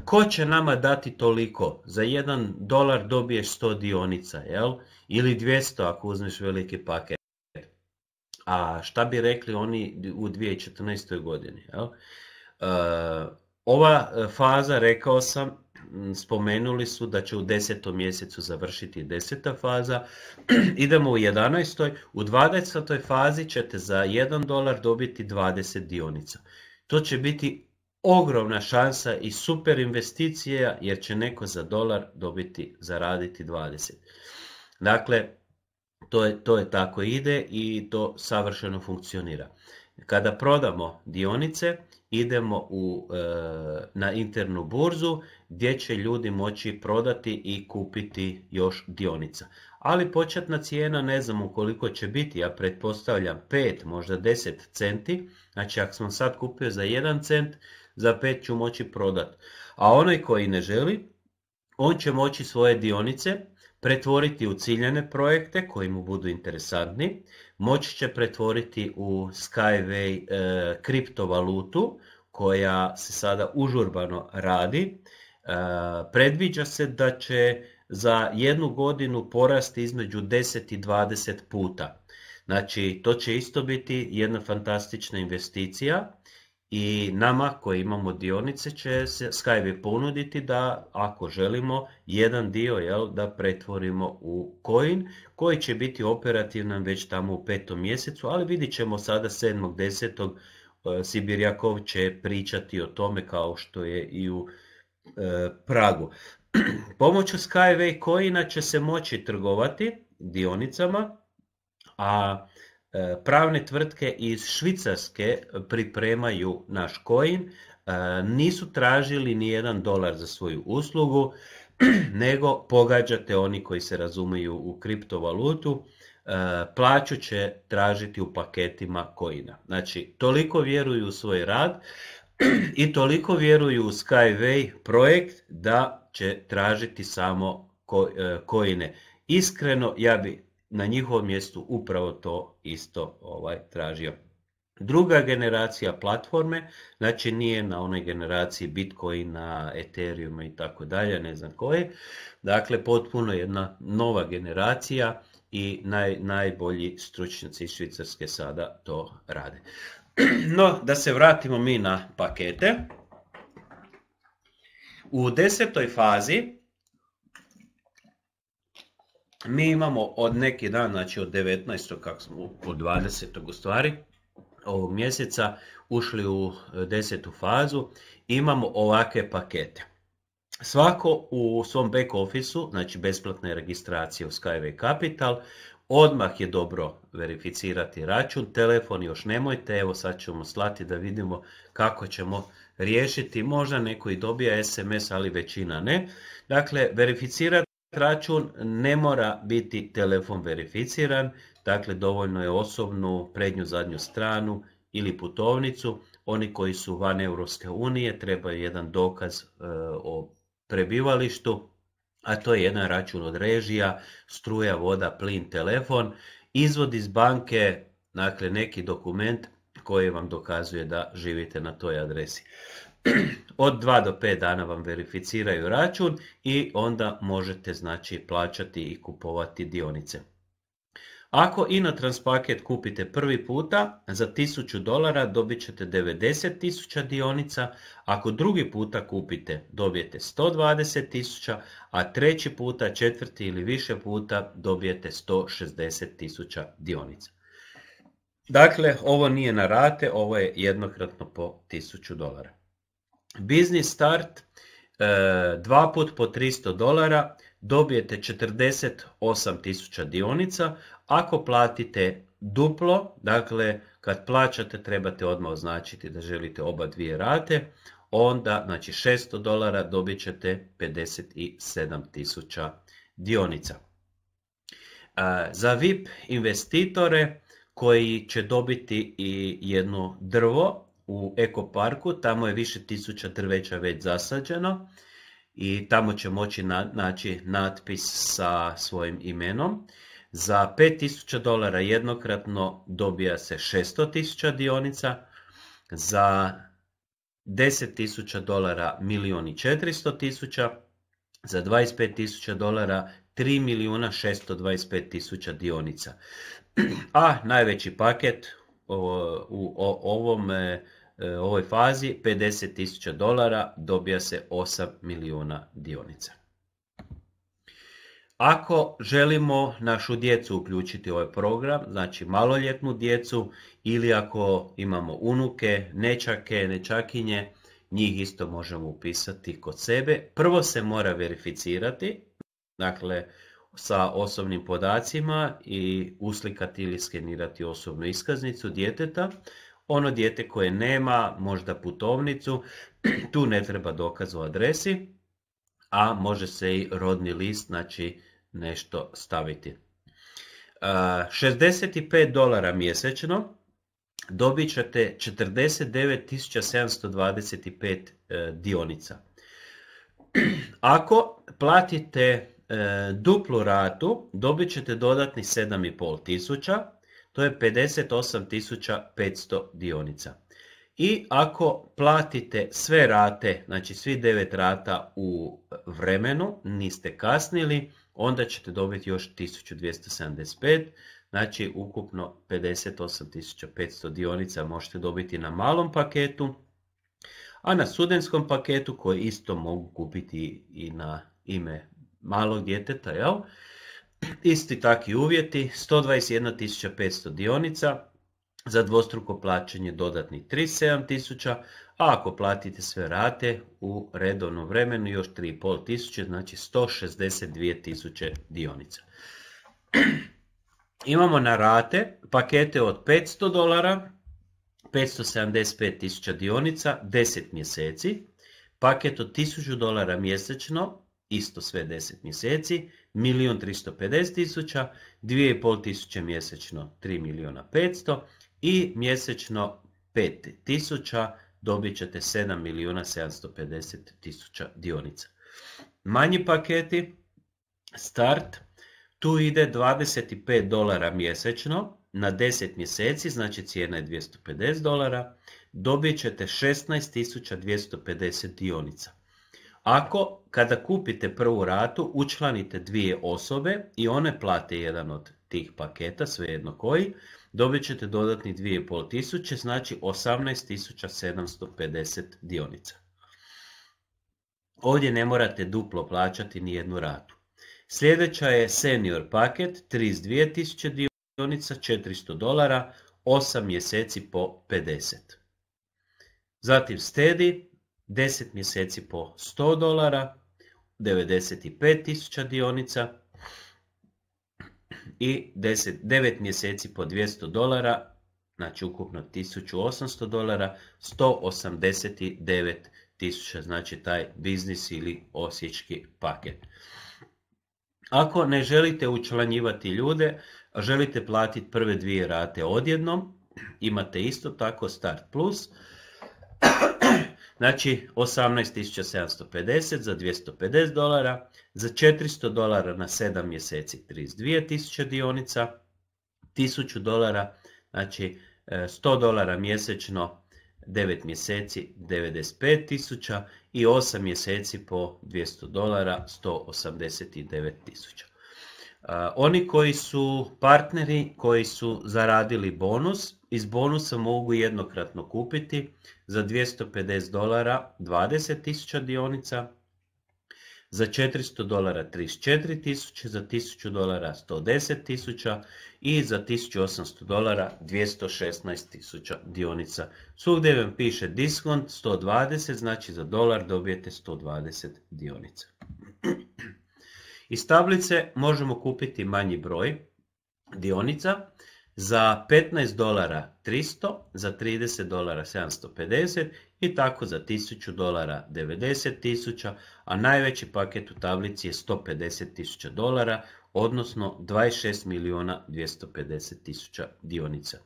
ko će nama dati toliko? Za jedan dolar dobiješ 100 dionica, jel? Ili 200 ako uzmeš veliki paket. A šta bi rekli oni u 2014. godini? Jel? E, ova faza, rekao sam, spomenuli su da će u desetom mjesecu završiti deseta faza. Idemo u 11. U 20. fazi ćete za 1 dolar dobiti 20 dionica. To će biti ogromna šansa i super investicija jer će neko za dolar dobiti, zaraditi 20. Dakle, to je, to je tako ide i to savršeno funkcionira. Kada prodamo dionice, idemo u, e, na internu burzu gdje će ljudi moći prodati i kupiti još dionica ali početna cijena ne znam koliko će biti, ja pretpostavljam 5, možda 10 centi, znači ako sam sad kupio za 1 cent, za 5 ću moći prodat. A onaj koji ne želi, on će moći svoje dionice pretvoriti u ciljene projekte koji mu budu interesantni, moći će pretvoriti u Skyway e, kriptovalutu koja se sada užurbano radi, e, predviđa se da će za jednu godinu porasti između 10 i 20 puta. Znači, to će isto biti jedna fantastična investicija i nama koji imamo dionice će se Skyway ponuditi da ako želimo jedan dio da pretvorimo u coin koji će biti operativan već tamo u petom mjesecu, ali vidit ćemo sada 7.10. E, Sibirjakov će pričati o tome kao što je i u e, Pragu. Pomoću Skyway coina će se moći trgovati dionicama, a e, pravne tvrtke iz Švicarske pripremaju naš coin. E, nisu tražili ni jedan dolar za svoju uslugu, nego pogađate oni koji se razumiju u kriptovalutu, e, plaću će tražiti u paketima coina. Znači, toliko vjeruju u svoj rad i toliko vjeruju u Skyway projekt da će tražiti samo e, ne. Iskreno, ja bi na njihovom mjestu upravo to isto ovaj tražio. Druga generacija platforme, znači nije na onoj generaciji Bitcoina, Ethereum i tako dalje, ne znam koje. Dakle, potpuno jedna nova generacija i naj, najbolji stručnjaci iz Švicarske sada to rade. No, da se vratimo mi na pakete. U desetoj fazi mi imamo od neki dan, znači od 19. kako smo, od 20. u stvari, ovog mjeseca, ušli u desetu fazu, imamo ovakve pakete. Svako u svom back officeu, znači besplatne registracije u Skyway Capital, odmah je dobro verificirati račun, telefon još nemojte, evo sad ćemo slati da vidimo kako ćemo riješiti, možda neko i dobija SMS, ali većina ne. Dakle, verificirati račun ne mora biti telefon verificiran, dakle dovoljno je osobnu, prednju, zadnju stranu ili putovnicu. Oni koji su van Europske unije trebaju jedan dokaz e, o prebivalištu, a to je jedan račun od režija, struja, voda, plin, telefon, izvod iz banke, dakle neki dokument, koje vam dokazuje da živite na toj adresi. Od 2 do 5 dana vam verificiraju račun i onda možete znači plaćati i kupovati dionice. Ako paket kupite prvi puta, za 1000 dolara dobit ćete 90.000 dionica, ako drugi puta kupite dobijete 120.000, a treći puta, četvrti ili više puta dobijete 160.000 dionica. Dakle, ovo nije na rate, ovo je jednokratno po 1000 dolara. Business start, e, dva put po 300 dolara, dobijete 48.000 dionica. Ako platite duplo, dakle kad plaćate trebate odmah označiti da želite oba dvije rate, onda znači 600 dolara dobit ćete 57.000 dionica. E, za VIP investitore koji će dobiti i jedno drvo u ekoparku, tamo je više tisuća drveća već zasađeno i tamo će moći naći natpis sa svojim imenom. Za 5000 dolara jednokratno dobija se 600.000 dionica, za 10.000 dolara 1.400.000, i 400.000, tisuća, za 25.000 dolara 3.625.000 tisuća dionica a najveći paket u ovom, e, ovoj fazi 50.000 dolara dobija se 8 milijuna dionica. Ako želimo našu djecu uključiti u ovaj program, znači maloljetnu djecu ili ako imamo unuke, nečake, nečakinje, njih isto možemo upisati kod sebe. Prvo se mora verificirati, dakle sa osobnim podacima i uslikati ili skenirati osobnu iskaznicu djeteta. Ono dijete koje nema možda putovnicu, tu ne treba dokaz o adresi, a može se i rodni list, znači nešto staviti. 65 e, dolara mjesečno dobit ćete 49.725 e, dionica. Ako platite E, duplu ratu dobit ćete dodatni 7,5 to je 58.500 dionica. I ako platite sve rate, znači svi 9 rata u vremenu, niste kasnili, onda ćete dobiti još 1275, znači ukupno 58.500 dionica možete dobiti na malom paketu, a na sudenskom paketu koji isto mogu kupiti i na ime malog djeteta, jel? Isti takvi uvjeti, 121.500 dionica, za dvostruko plaćanje dodatnih 37.000, a ako platite sve rate u redovnom vremenu još 3.500, znači 162.000 dionica. Imamo na rate pakete od 500 dolara, 575.000 dionica, 10 mjeseci, paket od 1000 dolara mjesečno, isto sve 10 mjeseci, 1.350.000, 350 mjesečno 3 i mjesečno 5.000 dobit ćete 7.750.000 dionica. Manji paketi, start, tu ide 25 dolara mjesečno na 10 mjeseci, znači cijena je 250 dolara, dobit ćete 16.250 dionica. Ako kada kupite prvu ratu učlanite dvije osobe i one plate jedan od tih paketa, svejedno koji, dobit ćete dodatni 2500, znači 18750 dionica. Ovdje ne morate duplo plaćati ni jednu ratu. Sljedeća je senior paket, 32.000 dionica, 400 dolara, 8 mjeseci po 50. Zatim stedi, 10 mjeseci po 100 dolara, 95.000 dionica i 10, 9 mjeseci po 200 dolara, znači ukupno 1800 dolara, 189 tisuća, znači taj biznis ili osječki paket. Ako ne želite učlanjivati ljude, želite platiti prve dvije rate odjednom, imate isto tako Start Plus, Znači 18.750 za 250 dolara, za 400 dolara na 7 mjeseci 32.000 dionica, 1000 dolara, znači 100 e, dolara mjesečno 9 mjeseci 95.000 i 8 mjeseci po 200 dolara 189.000. E, oni koji su partneri, koji su zaradili bonus, iz bonusa mogu jednokratno kupiti za 250 dolara 20.000 dionica, za 400 dolara 34.000, za 1000 dolara 110.000 i za 1800 dolara 216.000 dionica. Svugdje vam piše diskont 120, znači za dolar dobijete 120 dionica. Iz tablice možemo kupiti manji broj dionica za 15 dolara 300, za 30 dolara 750 i tako za 1000 dolara 90 tisuća, a najveći paket u tablici je 150 tisuća dolara, odnosno 26 milijuna 250 tisuća dionica.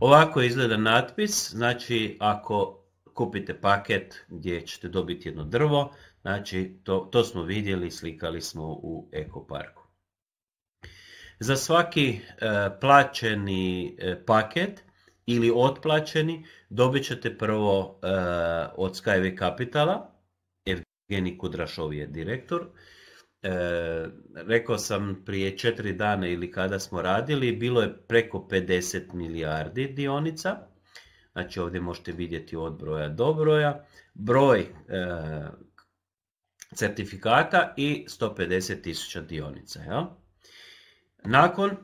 Ovako izgleda natpis, znači ako kupite paket gdje ćete dobiti jedno drvo, znači to, to smo vidjeli, slikali smo u ekoparku. Za svaki e, plaćeni e, paket ili otplaćeni dobit ćete prvo e, od Skyway Capitala, Evgenij Kudrašov je direktor, rekao sam prije četiri dana ili kada smo radili, bilo je preko 50 milijardi dionica. Znači ovdje možete vidjeti od broja do broja, broj certifikata i 150 tisuća dionica. Ja? Nakon e,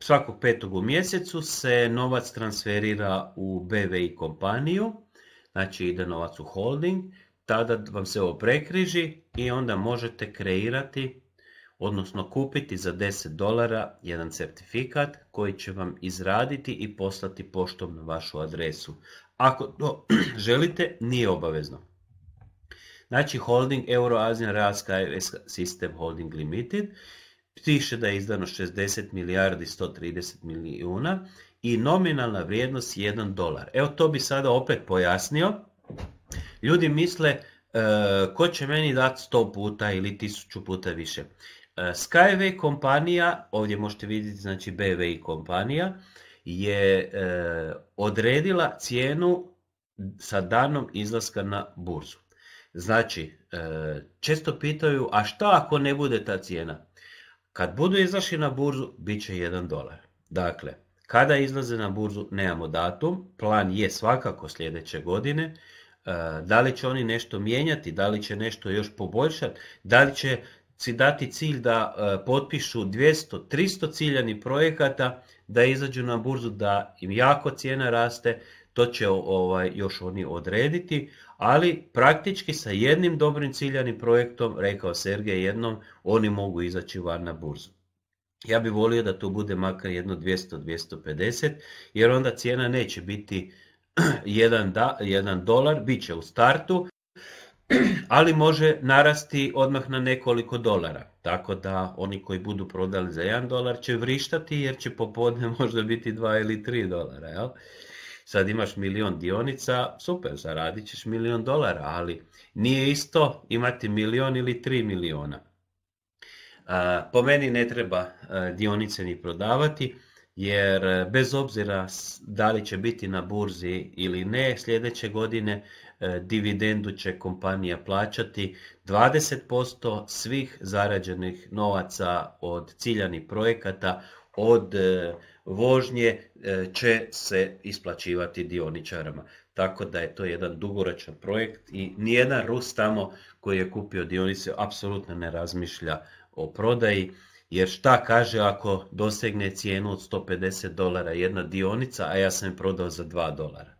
svakog petog u mjesecu se novac transferira u BVI kompaniju, znači ide novac u holding, tada vam se ovo prekriži i onda možete kreirati, odnosno kupiti za 10 dolara jedan certifikat koji će vam izraditi i poslati poštom na vašu adresu. Ako to želite, nije obavezno. Znači holding Euroasian Real Sky System Holding Limited piše da je izdano 60 milijardi 130 milijuna i nominalna vrijednost 1 dolar. Evo to bi sada opet pojasnio. Ljudi misle e, ko će meni dati 100 puta ili 1000 puta više. E, Skyway kompanija, ovdje možete vidjeti znači BV kompanija, je e, odredila cijenu sa danom izlaska na burzu. Znači, e, često pitaju, a šta ako ne bude ta cijena? Kad budu izašli na burzu, bit će 1 dolar. Dakle, kada izlaze na burzu, nemamo datum. Plan je svakako sljedeće godine. E, da li će oni nešto mijenjati, da li će nešto još poboljšati, da li će si dati cilj da e, potpišu 200, 300 ciljanih projekata, da izađu na burzu, da im jako cijena raste, to će ovaj, još oni odrediti, ali praktički sa jednim dobrim ciljanim projektom, rekao Sergej jednom, oni mogu izaći van na burzu. Ja bih volio da to bude makar jedno 200-250, jer onda cijena neće biti jedan, dolar, bit će u startu, ali može narasti odmah na nekoliko dolara. Tako da oni koji budu prodali za 1 dolar će vrištati jer će popodne možda biti 2 ili 3 dolara. Jel? Sad imaš milion dionica, super, zaradit ćeš milion dolara, ali nije isto imati milion ili tri miliona. Po meni ne treba e, dionice ni prodavati, jer e, bez obzira da li će biti na burzi ili ne, sljedeće godine e, dividendu će kompanija plaćati 20% svih zarađenih novaca od ciljanih projekata, od vožnje e, će se isplaćivati dioničarama. Tako da je to jedan dugoročan projekt i nijedan Rus tamo koji je kupio dionice apsolutno ne razmišlja o prodaji. Jer šta kaže ako dosegne cijenu od 150 dolara jedna dionica, a ja sam je prodao za 2 dolara?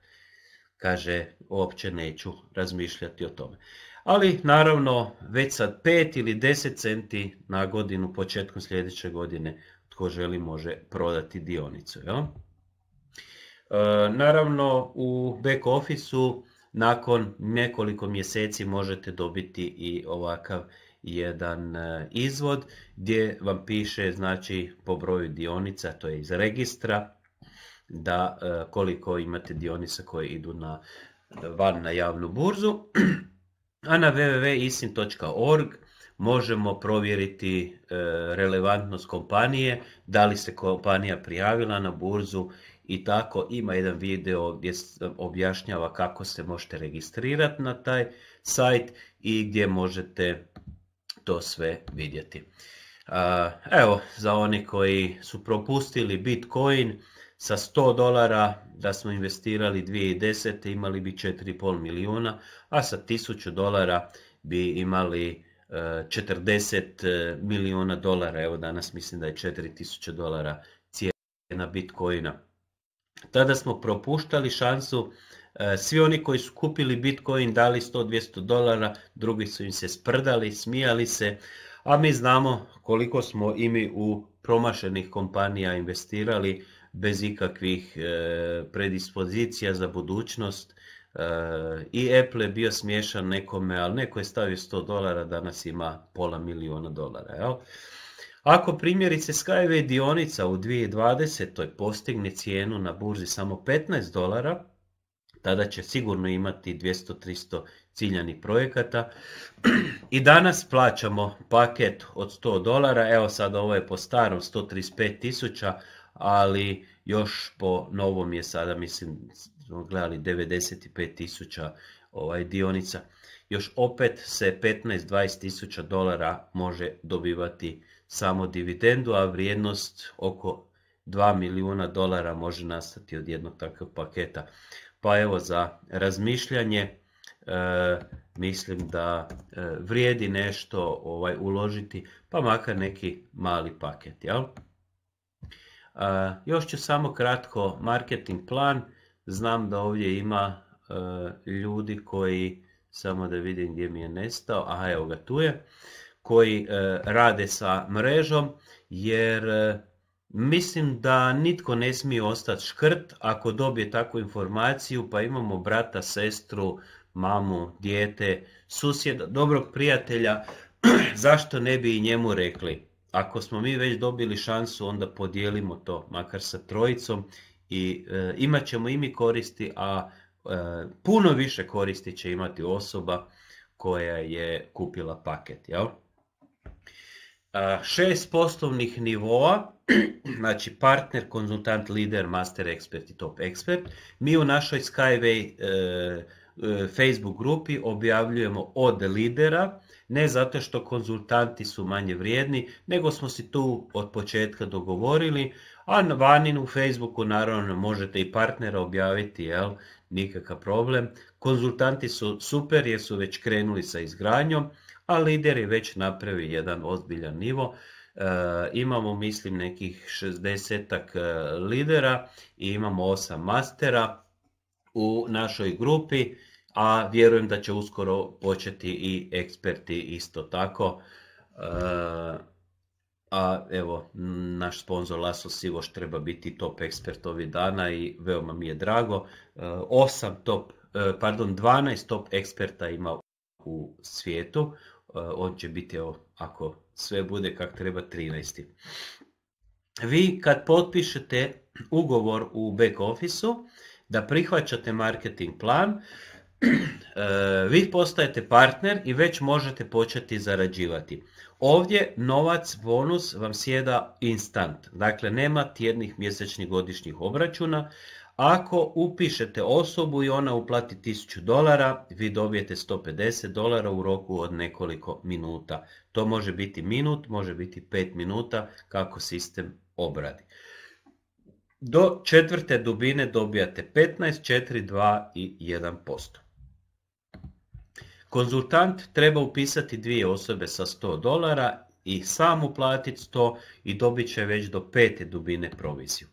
Kaže, uopće neću razmišljati o tome. Ali naravno već sad 5 ili 10 centi na godinu početkom sljedeće godine tko želi može prodati dionicu. E, naravno u back officeu nakon nekoliko mjeseci možete dobiti i ovakav jedan e, izvod gdje vam piše znači po broju dionica, to je iz registra, da e, koliko imate dionica koje idu na van na javnu burzu, a na www.isim.org možemo provjeriti e, relevantnost kompanije, da li se kompanija prijavila na burzu i tako ima jedan video gdje objašnjava kako se možete registrirati na taj sajt i gdje možete to sve vidjeti. E, evo, za oni koji su propustili Bitcoin, sa 100 dolara da smo investirali 2010. imali bi 4,5 milijuna, a sa 1000 dolara bi imali 40 e, milijuna dolara, evo danas mislim da je 4000 dolara cijena bitcoina. Tada smo propuštali šansu, e, svi oni koji su kupili bitcoin dali 100-200 dolara, drugi su im se sprdali, smijali se, a mi znamo koliko smo i u promašenih kompanija investirali bez ikakvih e, predispozicija za budućnost i Apple je bio smiješan nekome, ali neko je stavio 100 dolara, danas ima pola milijuna dolara. Jel? Ako primjerice Skyway dionica u 2020. postigne cijenu na burzi samo 15 dolara, tada će sigurno imati 200-300 ciljanih projekata. I danas plaćamo paket od 100 dolara, evo sad ovo je po starom 135 tisuća, ali još po novom je sada mislim smo gledali 95 tisuća ovaj, dionica, još opet se 15-20 tisuća dolara može dobivati samo dividendu, a vrijednost oko 2 milijuna dolara može nastati od jednog takvog paketa. Pa evo za razmišljanje, e, mislim da e, vrijedi nešto ovaj uložiti, pa makar neki mali paket. Jel? E, još ću samo kratko marketing plan. Znam da ovdje ima e, ljudi koji, samo da vidim gdje mi je nestao, a evo ga tu je, koji e, rade sa mrežom jer e, mislim da nitko ne smije ostati škrt ako dobije takvu informaciju pa imamo brata, sestru, mamu, dijete, susjeda, dobrog prijatelja, zašto ne bi i njemu rekli? Ako smo mi već dobili šansu, onda podijelimo to, makar sa trojicom i e, imat ćemo i mi koristi, a e, puno više koristi će imati osoba koja je kupila paket. Jel? šest poslovnih nivoa, znači partner, konzultant, lider, master, ekspert i top ekspert. Mi u našoj Skyway e, e, Facebook grupi objavljujemo od lidera, ne zato što konzultanti su manje vrijedni, nego smo si tu od početka dogovorili a vanin u Facebooku naravno možete i partnera objaviti, jel? nikakav problem. Konzultanti su super jer su već krenuli sa izgradnjom, a lideri je već napravi jedan ozbiljan nivo. E, imamo mislim nekih 60 e, lidera i imamo 8 mastera u našoj grupi, a vjerujem da će uskoro početi i eksperti isto tako. E, a evo, naš sponzor Laso Sivoš treba biti top ekspert ovih dana i veoma mi je drago. E, osam top, e, pardon, 12 top eksperta ima u svijetu. E, on će biti, evo, ako sve bude kak treba, 13. Vi kad potpišete ugovor u back office da prihvaćate marketing plan, vi postajete partner i već možete početi zarađivati. Ovdje novac, bonus vam sjeda instant. Dakle, nema tjednih, mjesečnih, godišnjih obračuna. Ako upišete osobu i ona uplati 1000 dolara, vi dobijete 150 dolara u roku od nekoliko minuta. To može biti minut, može biti 5 minuta kako sistem obradi. Do četvrte dubine dobijate 15, 4, 2 i 1%. Konzultant treba upisati dvije osobe sa 100 dolara i sam uplatiti 100 i dobit će već do pete dubine proviziju.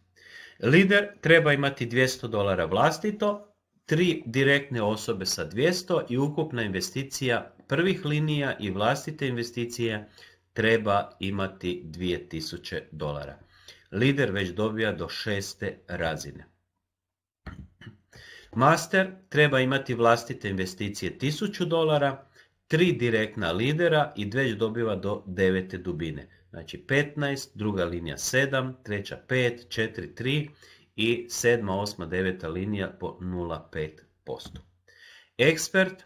Lider treba imati 200 dolara vlastito, tri direktne osobe sa 200 i ukupna investicija prvih linija i vlastite investicije treba imati 2000 dolara. Lider već dobija do šeste razine. Master treba imati vlastite investicije 1000 dolara, tri direktna lidera i već dobiva do 9. dubine. Znači 15, druga linija 7, treća 5, 4, 3 i sedma, osma, deveta linija po 0,5%. Ekspert,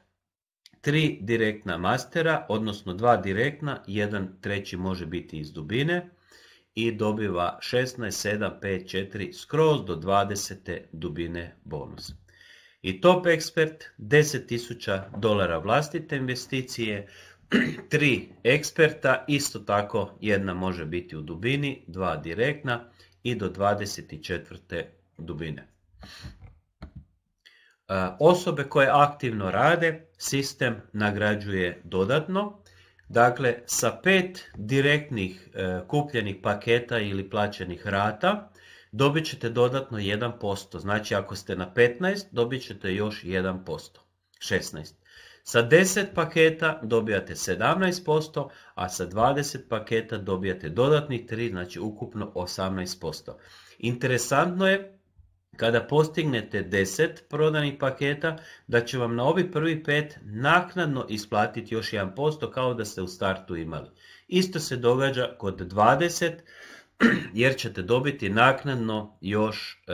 tri direktna mastera, odnosno dva direktna, jedan treći može biti iz dubine i dobiva 16, 7, 5, 4, skroz do 20. dubine bonusa i Top ekspert 10.000 dolara vlastite investicije, tri eksperta, isto tako jedna može biti u dubini, dva direktna i do 24. dubine. Osobe koje aktivno rade, sistem nagrađuje dodatno, dakle sa pet direktnih e, kupljenih paketa ili plaćenih rata, dobit ćete dodatno 1%. Znači ako ste na 15, dobit ćete još 1%. 16. Sa 10 paketa dobijate 17%, a sa 20 paketa dobijate dodatnih 3, znači ukupno 18%. Interesantno je kada postignete 10 prodanih paketa, da će vam na ovi prvi pet naknadno isplatiti još 1% kao da ste u startu imali. Isto se događa kod 20 jer ćete dobiti naknadno još e,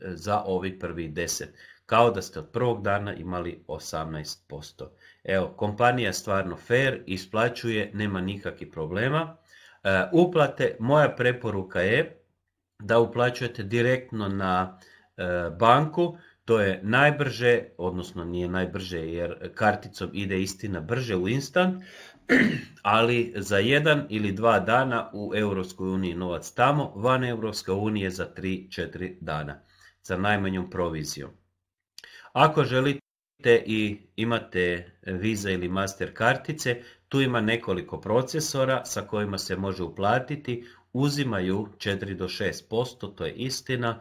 za ovi prvi 10, kao da ste od prvog dana imali 18%. Evo, kompanija stvarno fair, isplaćuje, nema nikakvih problema. E, uplate, moja preporuka je da uplaćujete direktno na e, banku, to je najbrže, odnosno nije najbrže jer karticom ide istina brže u instant, ali za jedan ili dva dana u Europskoj uniji novac tamo, van Europske unije za 3-4 dana za najmanjom provizijom. Ako želite i imate Visa ili Master kartice, tu ima nekoliko procesora sa kojima se može uplatiti, uzimaju 4 do 6%, to je istina,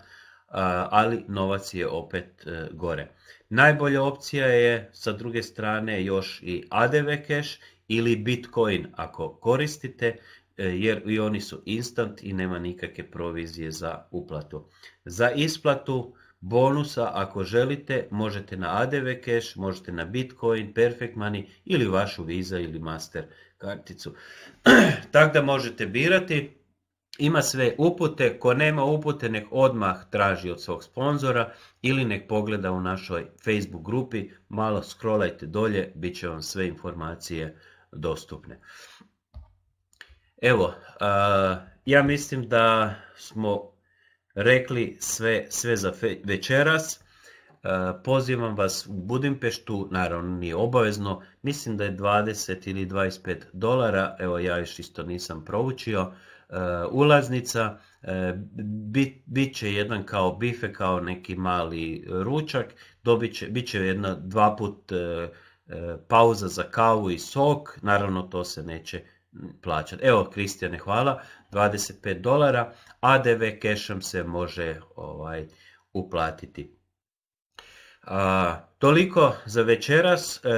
ali novac je opet e, gore. Najbolja opcija je sa druge strane još i ADV cash ili Bitcoin ako koristite e, jer i oni su instant i nema nikakve provizije za uplatu. Za isplatu bonusa ako želite možete na ADV Cash, možete na Bitcoin, Perfect Money ili vašu Visa ili Master karticu. Tako da možete birati. Ima sve upute, ko nema upute nek odmah traži od svog sponzora ili nek pogleda u našoj Facebook grupi, malo scrollajte dolje, bit će vam sve informacije dostupne. Evo, ja mislim da smo rekli sve, sve za večeras. Pozivam vas u Budimpeštu, naravno nije obavezno, mislim da je 20 ili 25 dolara, evo ja još isto nisam provučio, ulaznica, bit, bit će jedan kao bife, kao neki mali ručak, dobit će, bit će jedna dva put E, pauza za kavu i sok, naravno to se neće plaćati. Evo, Kristijane, hvala, 25 dolara, ADV kešom se može ovaj uplatiti. A, toliko za večeras, e,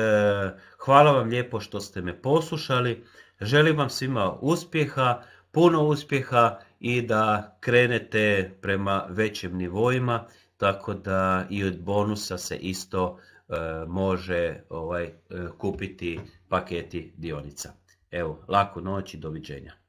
hvala vam lijepo što ste me poslušali, želim vam svima uspjeha, puno uspjeha i da krenete prema većim nivoima, tako da i od bonusa se isto E, može ovaj, e, kupiti paketi dionica. Evo, laku noć i doviđenja.